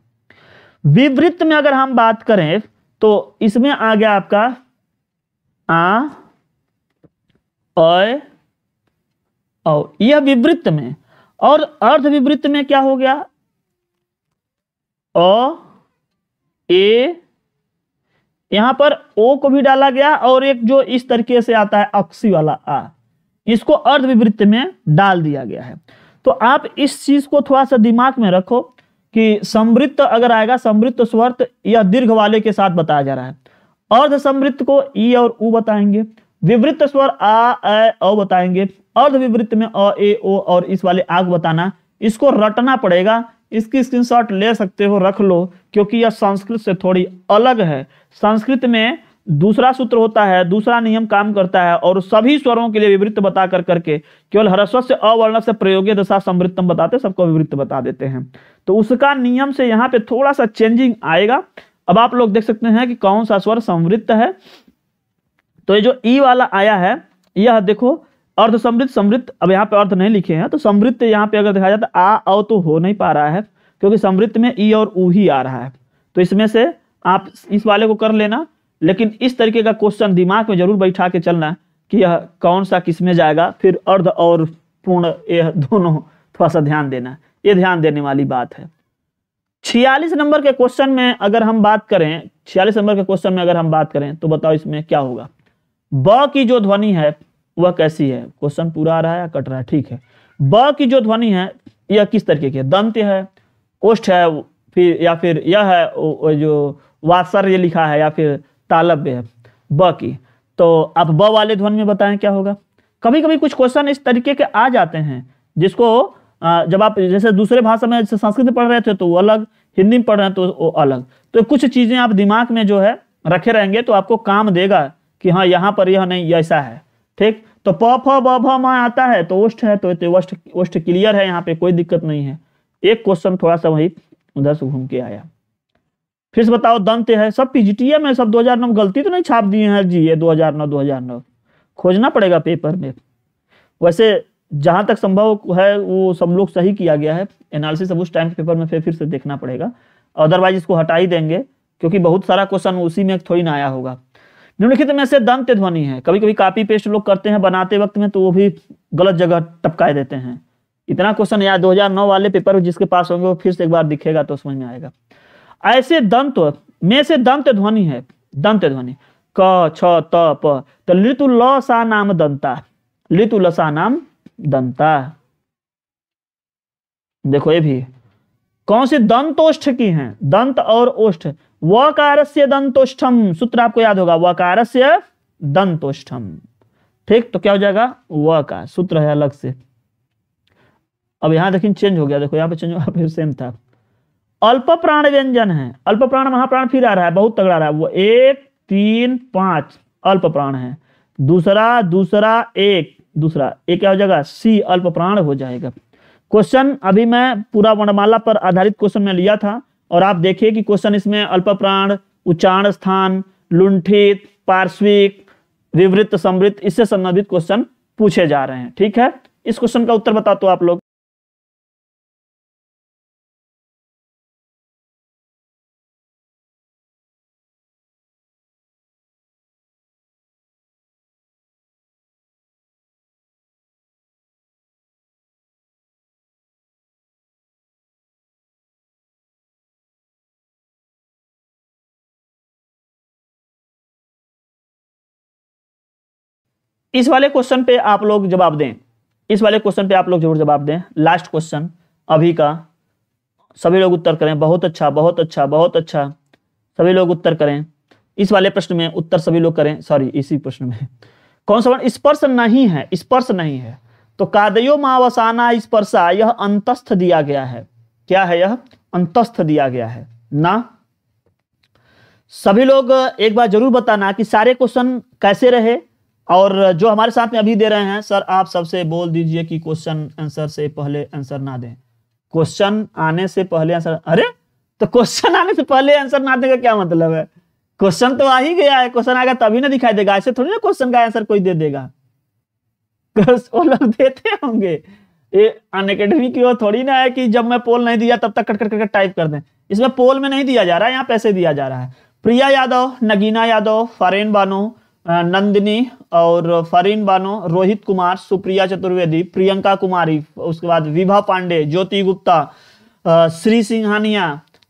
विवृत्त में अगर हम बात करें तो इसमें आ गया आपका आ अय औ यह विवृत्त में और अर्ध विवृत्त में क्या हो गया अ ए यहां पर ओ को भी डाला गया और एक जो इस तरीके से आता है अक्सी वाला आ इसको अर्ध विवृत्त में डाल दिया गया है तो आप इस चीज को थोड़ा सा दिमाग में रखो कि समृद्ध अगर आएगा समृद्ध स्वर्थ या दीर्घ वाले के साथ बताया जा रहा है अर्ध समृद्ध को ई और उ बताएंगे विवृत स्वर आ ए बताएंगे अर्ध विवृत में अ ए ओ और इस वाले आग बताना इसको रटना पड़ेगा इसकी स्क्रीनशॉट ले सकते हो रख लो क्योंकि यह संस्कृत से थोड़ी अलग है संस्कृत में दूसरा सूत्र होता है दूसरा नियम काम करता है और सभी स्वरों के लिए विवृत्त बता कर करके केवल हरस्व से अवर्ण से प्रयोग्य दशा समृत्तम बताते सबको विवृत्त बता देते हैं तो उसका नियम से यहाँ पे थोड़ा सा चेंजिंग आएगा अब आप लोग देख सकते हैं कि कौन सा स्वर समृद्ध है तो ये जो ई वाला आया है यह देखो अर्ध समृद्ध समृद्ध अब यहाँ पे अर्थ नहीं लिखे हैं तो समृद्ध यहाँ पे अगर देखा जाए तो आ औ तो हो नहीं पा रहा है क्योंकि समृद्ध में ई और ऊ ही आ रहा है तो इसमें से आप इस वाले को कर लेना लेकिन इस तरीके का क्वेश्चन दिमाग में जरूर बैठा के चलना कि यह कौन सा किस में जाएगा फिर अर्ध और पूर्ण यह दोनों थोड़ा सा ध्यान देना ये ध्यान देने वाली बात है छियालीस नंबर के क्वेश्चन में अगर हम बात करें छियालीस नंबर के क्वेश्चन में अगर हम बात करें तो बताओ इसमें क्या होगा ब की जो ध्वनि है वह कैसी है क्वेश्चन पूरा आ रहा है या कट रहा है ठीक है ब की जो ध्वनि है यह किस तरीके की है दंत है ओष्ठ है फिर या फिर यह है जो वात्सर्य लिखा है या फिर तालब्य है ब की तो आप ब वाले ध्वनि में बताएं क्या होगा कभी कभी कुछ क्वेश्चन इस तरीके के आ जाते हैं जिसको जब आप जैसे दूसरे भाषा में जैसे संस्कृत पढ़ रहे थे तो वो अलग हिंदी में पढ़ रहे हैं तो वो अलग तो कुछ चीज़ें आप दिमाग में जो है रखे रहेंगे तो आपको काम देगा कि हाँ यहाँ पर यह नहीं ऐसा है ठीक तो प फ ब भ म आता है तो ओष्ठ है तो, ओष्ठ ओष्ठ क्लियर है यहाँ पे कोई दिक्कत नहीं है एक क्वेश्चन थोड़ा सा वही उधर से घूम के आया फिर से बताओ दंत है सब पीजीटीए में सब 2009 गलती तो नहीं छाप दिए हैं जी ये 2009 2009 खोजना पड़ेगा पेपर में वैसे जहां तक संभव है वो सब लोग सही किया गया है एनालिसिस अब उस टाइम पेपर में फिर फिर से देखना पड़ेगा अदरवाइज इसको हटा ही देंगे क्योंकि बहुत सारा क्वेश्चन उसी में थोड़ी ना आया होगा निम्नलिखित में से दंत ध्वनि है कभी कभी कापी पेस्ट लोग करते हैं बनाते वक्त में तो वो भी गलत जगह टपकाए देते हैं इतना क्वेश्चन यार 2009 वाले पेपर जिसके पास होंगे वो फिर से एक बार दिखेगा तो समझ में आएगा ऐसे दंत में से दंत ध्वनि है दंत ध्वनि क छ त प तो लितु लसा नाम दंता लितु लसा नाम दंता देखो ये भी कौन से दंतोष्ठ की हैं दंत और ओष्ठ वकारस्य दंतोष्ठम सूत्र आपको याद होगा वकारस्य दंतोष्ठम ठीक तो क्या हो जाएगा व का सूत्र है अलग से अब यहां देखिए चेंज हो गया देखो यहां पे चेंज हो गया सेम था अल्प प्राण व्यंजन है अल्प प्राण महाप्राण फिर आ रहा है बहुत तगड़ा रहा है वो एक तीन पांच अल्प प्राण है दूसरा दूसरा एक दूसरा ये क्या हो जाएगा सी अल्प प्राण हो जाएगा क्वेश्चन अभी मैं पूरा वर्णमाला पर आधारित क्वेश्चन में लिया था और आप देखिए कि क्वेश्चन इसमें अल्प प्राण उच्चारण स्थान लुंठित पार्श्विक विवृत्त समृत इससे संबंधित क्वेश्चन पूछे जा रहे हैं ठीक है इस क्वेश्चन का उत्तर बता तो आप लोग इस वाले क्वेश्चन पे आप लोग जवाब दें इस वाले क्वेश्चन पे आप लोग जरूर जवाब दें लास्ट क्वेश्चन अभी का सभी लोग उत्तर करें बहुत अच्छा बहुत अच्छा बहुत अच्छा सभी लोग उत्तर करें इस वाले प्रश्न में उत्तर सभी लोग करें सॉरी इसी प्रश्न में कौन सा वर्ण स्पर्श नहीं है स्पर्श नहीं है तो कादयो मावसाना स्पर्शा यह अंतस्थ दिया गया है क्या है यह अंतस्थ दिया गया है ना सभी लोग एक बार जरूर बताना कि सारे क्वेश्चन कैसे रहे और जो हमारे साथ में अभी दे रहे हैं सर आप सबसे बोल दीजिए कि क्वेश्चन आंसर से पहले आंसर ना दें क्वेश्चन आने से पहले आंसर अरे तो क्वेश्चन आने से पहले आंसर ना देगा क्या मतलब है क्वेश्चन तो आ ही गया है क्वेश्चन आएगा तभी ना दिखाई देगा ऐसे थोड़ी ना क्वेश्चन का आंसर कोई दे देगा वो लोग देते होंगे ये अनकेडमी की वो थोड़ी ना है कि जब मैं पोल नहीं दिया तब तक कट कट कट टाइप कर दें इसमें पोल में नहीं दिया जा रहा है यहाँ पैसे दिया जा रहा है प्रिया यादव नगीना यादव फरेन बानो नंदिनी और फरीन बानो रोहित कुमार सुप्रिया चतुर्वेदी प्रियंका कुमारी उसके बाद विभा पांडे ज्योति गुप्ता श्री सिंहानिया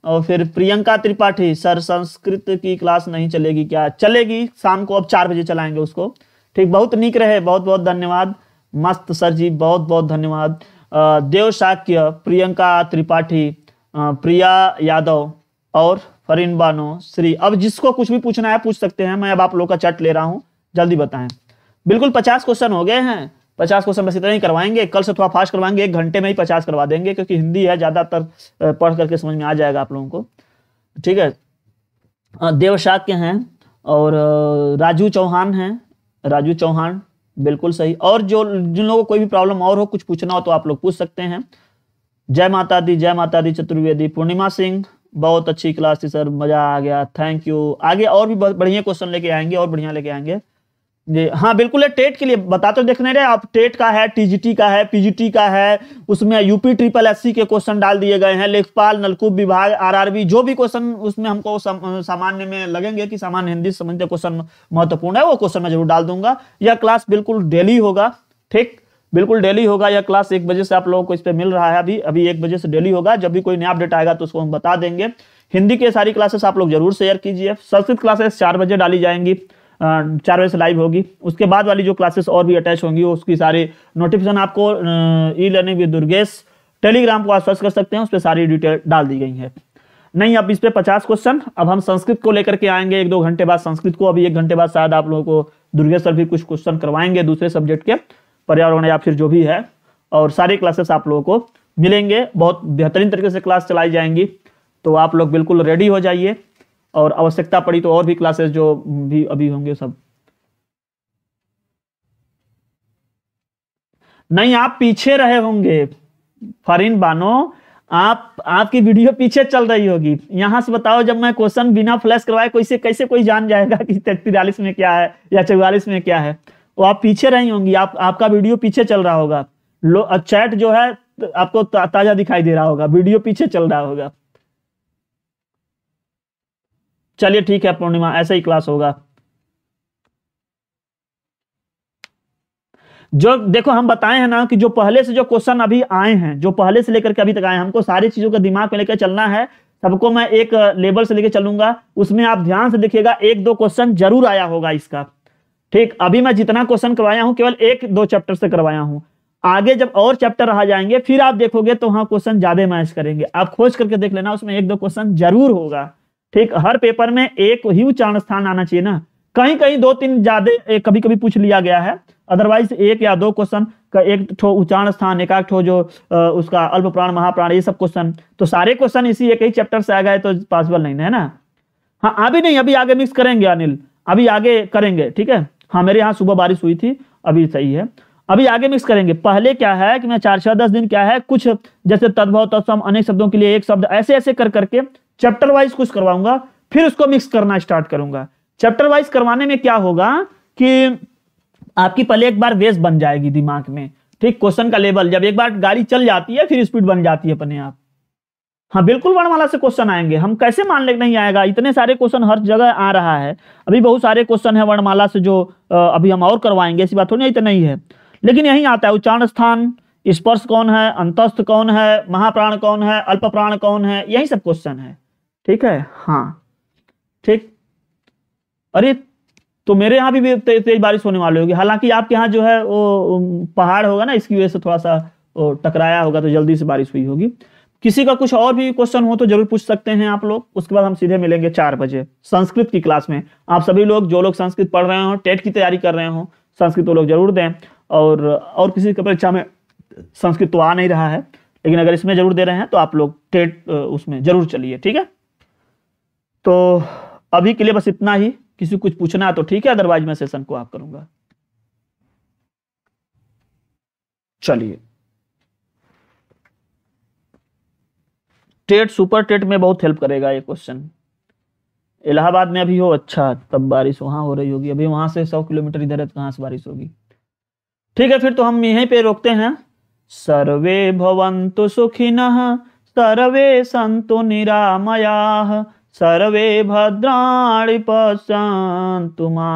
और फिर प्रियंका त्रिपाठी सर संस्कृत की क्लास नहीं चलेगी क्या चलेगी शाम को अब चार बजे चलाएंगे उसको ठीक बहुत निक रहे बहुत बहुत धन्यवाद मस्त सर जी बहुत बहुत धन्यवाद देव शाक्य प्रियंका त्रिपाठी प्रिया यादव और फरीन बानो श्री अब जिसको कुछ भी पूछना है पूछ सकते हैं मैं अब आप लोग का चैट ले रहा हूँ जल्दी बताएं बिल्कुल पचास क्वेश्चन हो गए हैं पचास क्वेश्चन बस इतना ही करवाएंगे कल से थोड़ा फास्ट करवाएंगे एक घंटे में ही पचास करवा देंगे क्योंकि हिंदी है ज़्यादातर पढ़ करके समझ में आ जाएगा आप लोगों को ठीक है देवशाक के हैं और राजू चौहान हैं राजू चौहान बिल्कुल सही और जो जिन लोगों को कोई भी प्रॉब्लम और हो कुछ पूछना हो तो आप लोग पूछ सकते हैं जय माता दी जय माता दी चतुर्वेदी पूर्णिमा सिंह बहुत अच्छी क्लास थी सर मज़ा आ गया थैंक यू आगे और भी बढ़िया क्वेश्चन लेके आएंगे और बढ़िया लेके आएंगे जी हाँ बिल्कुल है टेट के लिए बता तो देख नहीं रहे आप टेट का है टीजीटी का है पीजीटी का है उसमें यूपी ट्रिपल एससी के क्वेश्चन डाल दिए गए हैं लेखपाल नलकूप विभाग आरआरबी जो भी क्वेश्चन उसमें हमको सामान्य में लगेंगे कि सामान्य हिंदी संबंधित क्वेश्चन महत्वपूर्ण है वो क्वेश्चन मैं जरूर डाल दूंगा यह क्लास बिल्कुल डेली होगा ठीक बिल्कुल डेली होगा यह क्लास एक बजे से आप लोगों को इस पर मिल रहा है अभी अभी एक बजे से डेली होगा जब भी कोई नया अपडेट आएगा तो उसको हम बता देंगे हिंदी के सारी क्लासेस आप लोग जरूर शेयर कीजिए संस्कृत क्लासेस चार बजे डाली जाएंगी चार बजे से लाइव होगी उसके बाद वाली जो क्लासेस और भी अटैच होंगी उसकी सारी नोटिफिकेशन आपको e learning with Durgesh Telegram को आप कर सकते हैं उस पर सारी डिटेल डाल दी गई है नहीं अब इस पे पचास क्वेश्चन अब हम संस्कृत को लेकर के आएंगे एक दो घंटे बाद संस्कृत को अभी एक घंटे बाद शायद आप लोगों को दुर्गेश सर भी कुछ क्वेश्चन करवाएंगे दूसरे सब्जेक्ट के पर्यावरण या फिर जो भी है और सारी क्लासेस आप लोगों को मिलेंगे बहुत बेहतरीन तरीके से क्लास चलाई जाएंगी तो आप लोग बिल्कुल रेडी हो जाइए और आवश्यकता पड़ी तो और भी क्लासेस जो भी अभी होंगे सब नहीं आप पीछे रहे होंगे फरीन बानो आप आपकी वीडियो पीछे चल रही होगी यहां से बताओ जब मैं क्वेश्चन बिना फ्लैश करवाए कोई से कैसे कोई जान जाएगा कि तैतालीस में क्या है या चौवालीस में क्या है वो आप पीछे रही होंगी आप आपका वीडियो पीछे चल रहा होगा चैट जो है तो आपको ता, ताजा दिखाई दे रहा होगा वीडियो पीछे चल रहा होगा चलिए ठीक है पूर्णिमा ऐसा ही क्लास होगा जो देखो हम बताए हैं ना कि जो पहले से जो क्वेश्चन अभी आए हैं जो पहले से लेकर के अभी तक आए हमको सारी चीजों का दिमाग में लेकर चलना है सबको मैं एक लेवल से लेकर चलूंगा उसमें आप ध्यान से देखिएगा एक दो क्वेश्चन जरूर आया होगा इसका ठीक अभी मैं जितना क्वेश्चन करवाया हूं केवल एक दो चैप्टर से करवाया हूं आगे जब और चैप्टर आ जाएंगे फिर आप देखोगे तो हाँ क्वेश्चन ज्यादा मैच करेंगे आप खोज करके देख लेना उसमें एक दो क्वेश्चन जरूर होगा ठीक हर पेपर में एक ही उच्चारण स्थान आना चाहिए ना कहीं कहीं दो तीन ज्यादा कभी कभी पूछ लिया गया है अदरवाइज एक या दो क्वेश्चन का एक ठो उच्चारण स्थान एकाक ठो जो उसका अल्प प्राण महाप्राण ये सब क्वेश्चन तो सारे क्वेश्चन इसी एक ही चैप्टर से आ गए तो पॉसिबल नहीं है ना हाँ अभी नहीं अभी आगे मिक्स करेंगे अनिल अभी आगे करेंगे ठीक है हाँ मेरे यहाँ सुबह बारिश हुई थी अभी सही है अभी आगे मिक्स करेंगे पहले क्या है कि मैं चार छह दस दिन क्या है कुछ जैसे तद्भव तत्सम अनेक शब्दों के लिए एक शब्द ऐसे ऐसे कर करके चैप्टर वाइज कुछ करवाऊंगा फिर उसको मिक्स करना स्टार्ट करूंगा चैप्टर वाइज करवाने में क्या होगा कि आपकी पहले एक बार वेस बन जाएगी दिमाग में ठीक क्वेश्चन का लेवल जब एक बार गाड़ी चल जाती है फिर स्पीड बन जाती है अपने आप हाँ बिल्कुल वर्णमाला से क्वेश्चन आएंगे हम कैसे मान ले नहीं आएगा इतने सारे क्वेश्चन हर जगह आ रहा है अभी बहुत सारे क्वेश्चन है वर्णमाला से जो अभी हम और करवाएंगे ऐसी बात थोड़ी इतना ही है लेकिन यही आता है उच्चारण स्थान स्पर्श कौन है अंतस्थ कौन है महाप्राण कौन है अल्प प्राण कौन है यही सब क्वेश्चन है ठीक है हाँ ठीक अरे तो मेरे यहाँ भी तेज बारिश होने वाली होगी हालांकि आपके यहाँ जो है वो पहाड़ होगा ना इसकी वजह से थोड़ा सा टकराया होगा तो जल्दी से बारिश हुई होगी किसी का कुछ और भी क्वेश्चन हो तो जरूर पूछ सकते हैं आप लोग उसके बाद हम सीधे मिलेंगे चार बजे संस्कृत की क्लास में आप सभी लोग जो लोग संस्कृत पढ़ रहे हो टेट की तैयारी कर रहे हो संस्कृत वो लोग जरूर दें और और किसी की परीक्षा में संस्कृत तो आ नहीं रहा है लेकिन अगर इसमें जरूर दे रहे हैं तो आप लोग टेट उसमें जरूर चलिए ठीक है तो अभी के लिए बस इतना ही किसी कुछ पूछना है तो ठीक है अदरवाइज मैं सेशन को आप करूंगा चलिए टेट सुपर टेट में बहुत हेल्प करेगा ये क्वेश्चन इलाहाबाद में अभी हो अच्छा तब बारिश वहां हो रही होगी अभी वहां से सौ किलोमीटर इधर है तो कहाँ से बारिश होगी ठीक है फिर तो हम यहीं पे रोकते हैं सर्वे भवंतु सुखिन सर्वे संतु निरामया सर्वे भद्राणि पश्यन्तु मा